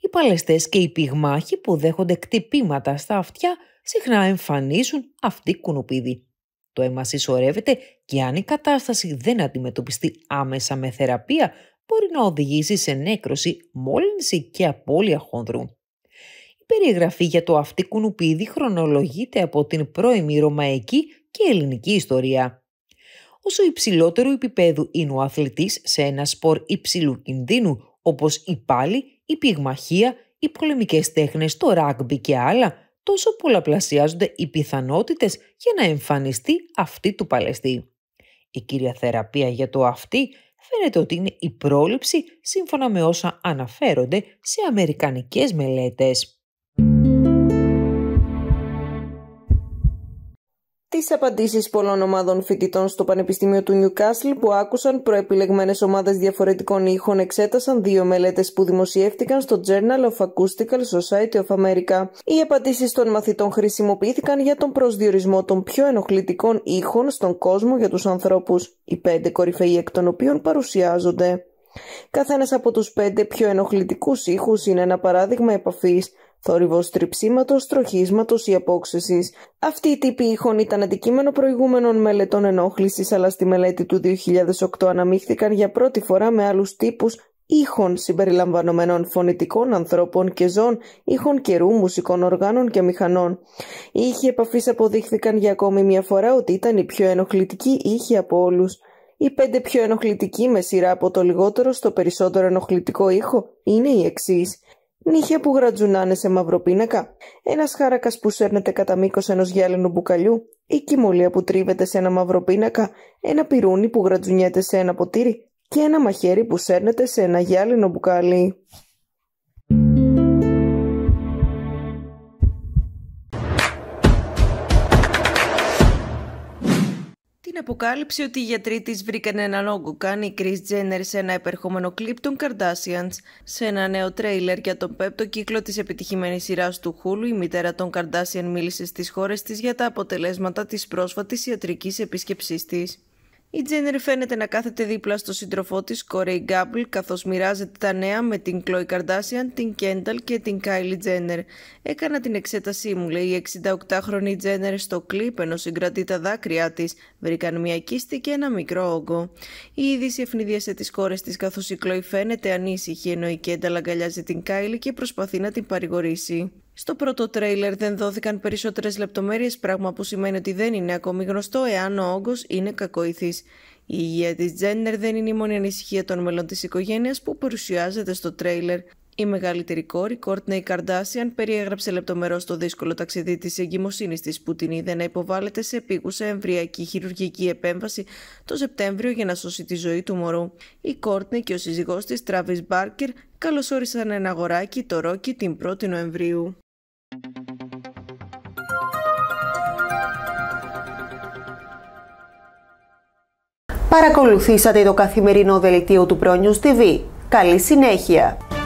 Οι παλαιστές και οι πυγμάχοι που δέχονται κτυπήματα στα αυτιά συχνά εμφανίζουν αυτή κουνουπίδι. Το αίμα συσσωρεύεται και αν η κατάσταση δεν αντιμετωπιστεί άμεσα με θεραπεία μπορεί να οδηγήσει σε νέκρωση, μόλυνση και απώλεια χόνδρου. Η περιγραφή για το αυτή κουνουπίδι χρονολογείται από την πρώιμη ρωμαϊκή και ελληνική ιστορία. Όσο υψηλότερου επίπεδου είναι ο αθλητής σε ένα σπορ υψηλού κινδύνου, όπως η πάλι, η πυγμαχία, οι πολεμικές τέχνες, το ράγμπι και άλλα, τόσο πολλαπλασιάζονται οι πιθανότητες για να εμφανιστεί αυτή του παλαιστή. Η κύρια θεραπεία για το αυτή φαίνεται ότι είναι η πρόληψη σύμφωνα με όσα αναφέρονται σε αμερικανικές μελέτες. Τις απαντήσεις πολλών ομάδων φοιτητών στο Πανεπιστήμιο του Νιουκάσλ που άκουσαν προεπιλεγμένες ομάδες διαφορετικών ήχων εξέτασαν δύο μελέτες που δημοσιεύτηκαν στο Journal of Acoustical Society of America. Οι απαντήσεις των μαθητών χρησιμοποιήθηκαν για τον προσδιορισμό των πιο ενοχλητικών ήχων στον κόσμο για τους ανθρώπους, οι πέντε κορυφαίοι εκ των οποίων παρουσιάζονται. Καθένας από τους πέντε πιο ενοχλητικούς ήχους είναι ένα παράδειγμα επαφής, Θορυβός τρυψήματο, απόξεσης. Αυτή η αποξεση αυτη ήχων ήταν αντικείμενο προηγούμενων μελετών ενόχλησης αλλά στη μελέτη του 2008 αναμίχθηκαν για πρώτη φορά με άλλους τύπους ήχων συμπεριλαμβανομένων φωνητικών ανθρώπων και ζών, ήχων καιρού, μουσικών οργάνων και μηχανών. Οι ήχοι επαφής αποδείχθηκαν για ακόμη μια φορά ότι ήταν οι πιο ενοχλητικοί ήχοι από όλους. Οι πέντε πιο ενοχλητικοί με σειρά από το λιγότερο στο περισσότερο ενοχλητικό ήχο είναι οι εξής νύχια που γρατζουνάνε σε μαύρο πίνακα, ένας χάρακας που σέρνεται κατά μήκος ενός γυάλινου μπουκαλιού, η κοιμωλία που τρίβεται σε ένα μαύρο πίνακα, ένα πυρούνι που γρατζουνιέται σε ένα ποτήρι και ένα μαχαίρι που σέρνεται σε ένα γυάλινο μπουκάλι. την αποκάλυψη ότι οι γιατροί της βρήκαν έναν όγκο κάνει η Kris Jenner σε ένα επερχόμενο κλιπ των Kardashians. Σε ένα νέο τρέιλερ για τον πέμπτο κύκλο της επιτυχημένης σειράς του Hulu, η μητέρα των Kardashian μίλησε στις χώρες της για τα αποτελέσματα της πρόσφατης ιατρικής επίσκεψής της. Η Τζένερ φαίνεται να κάθεται δίπλα στο σύντροφό της, Κορέι Γκάμπλ, καθώς μοιράζεται τα νέα με την Κλόι Καρδάσιαν, την Κένταλ και την Κάιλι Τζένερ. Έκανα την εξέτασή μου, λέει η 68χρονη Τζένερ στο κλίπ, ενώ συγκρατεί τα δάκρυά της. Βρήκαν μια κίστη και ένα μικρό όγκο. Η είδηση ευνηδίασε τις κόρες της, καθώς η Κλόι φαίνεται ανήσυχη, ενώ η Κένταλ αγκαλιάζει την Κάιλι και προσπαθεί να την παρηγορήσει. Στο πρώτο τρέιλερ δεν δόθηκαν περισσότερες λεπτομέρειες πράγμα που σημαίνει ότι δεν είναι ακόμη γνωστό εάν ο όγκος είναι κακοηθής. Η υγεία της Τζέννερ δεν είναι η μόνη ανησυχία των μελών της οικογένειας που παρουσιάζεται στο τρέιλερ. Η μεγαλύτερη κόρη, Κόρτνεϊ Καρδάσιαν, περιέγραψε λεπτομερώς το δύσκολο ταξίδι της εγκυμοσύνης της, που την είδε να υποβάλλεται σε επίγουσα εμβριακή χειρουργική επέμβαση το Σεπτέμβριο για να σώσει τη ζωή του μωρού. Η Κόρτνεϊ και ο σύζυγός της, Τράβι Μπάρκερ, καλωσόρισαν ένα αγοράκι, το Ρόκι, την 1η Νοεμβρίου. Παρακολουθήσατε το καθημερινό δελτίο του Pro TV. Καλή συνέχεια!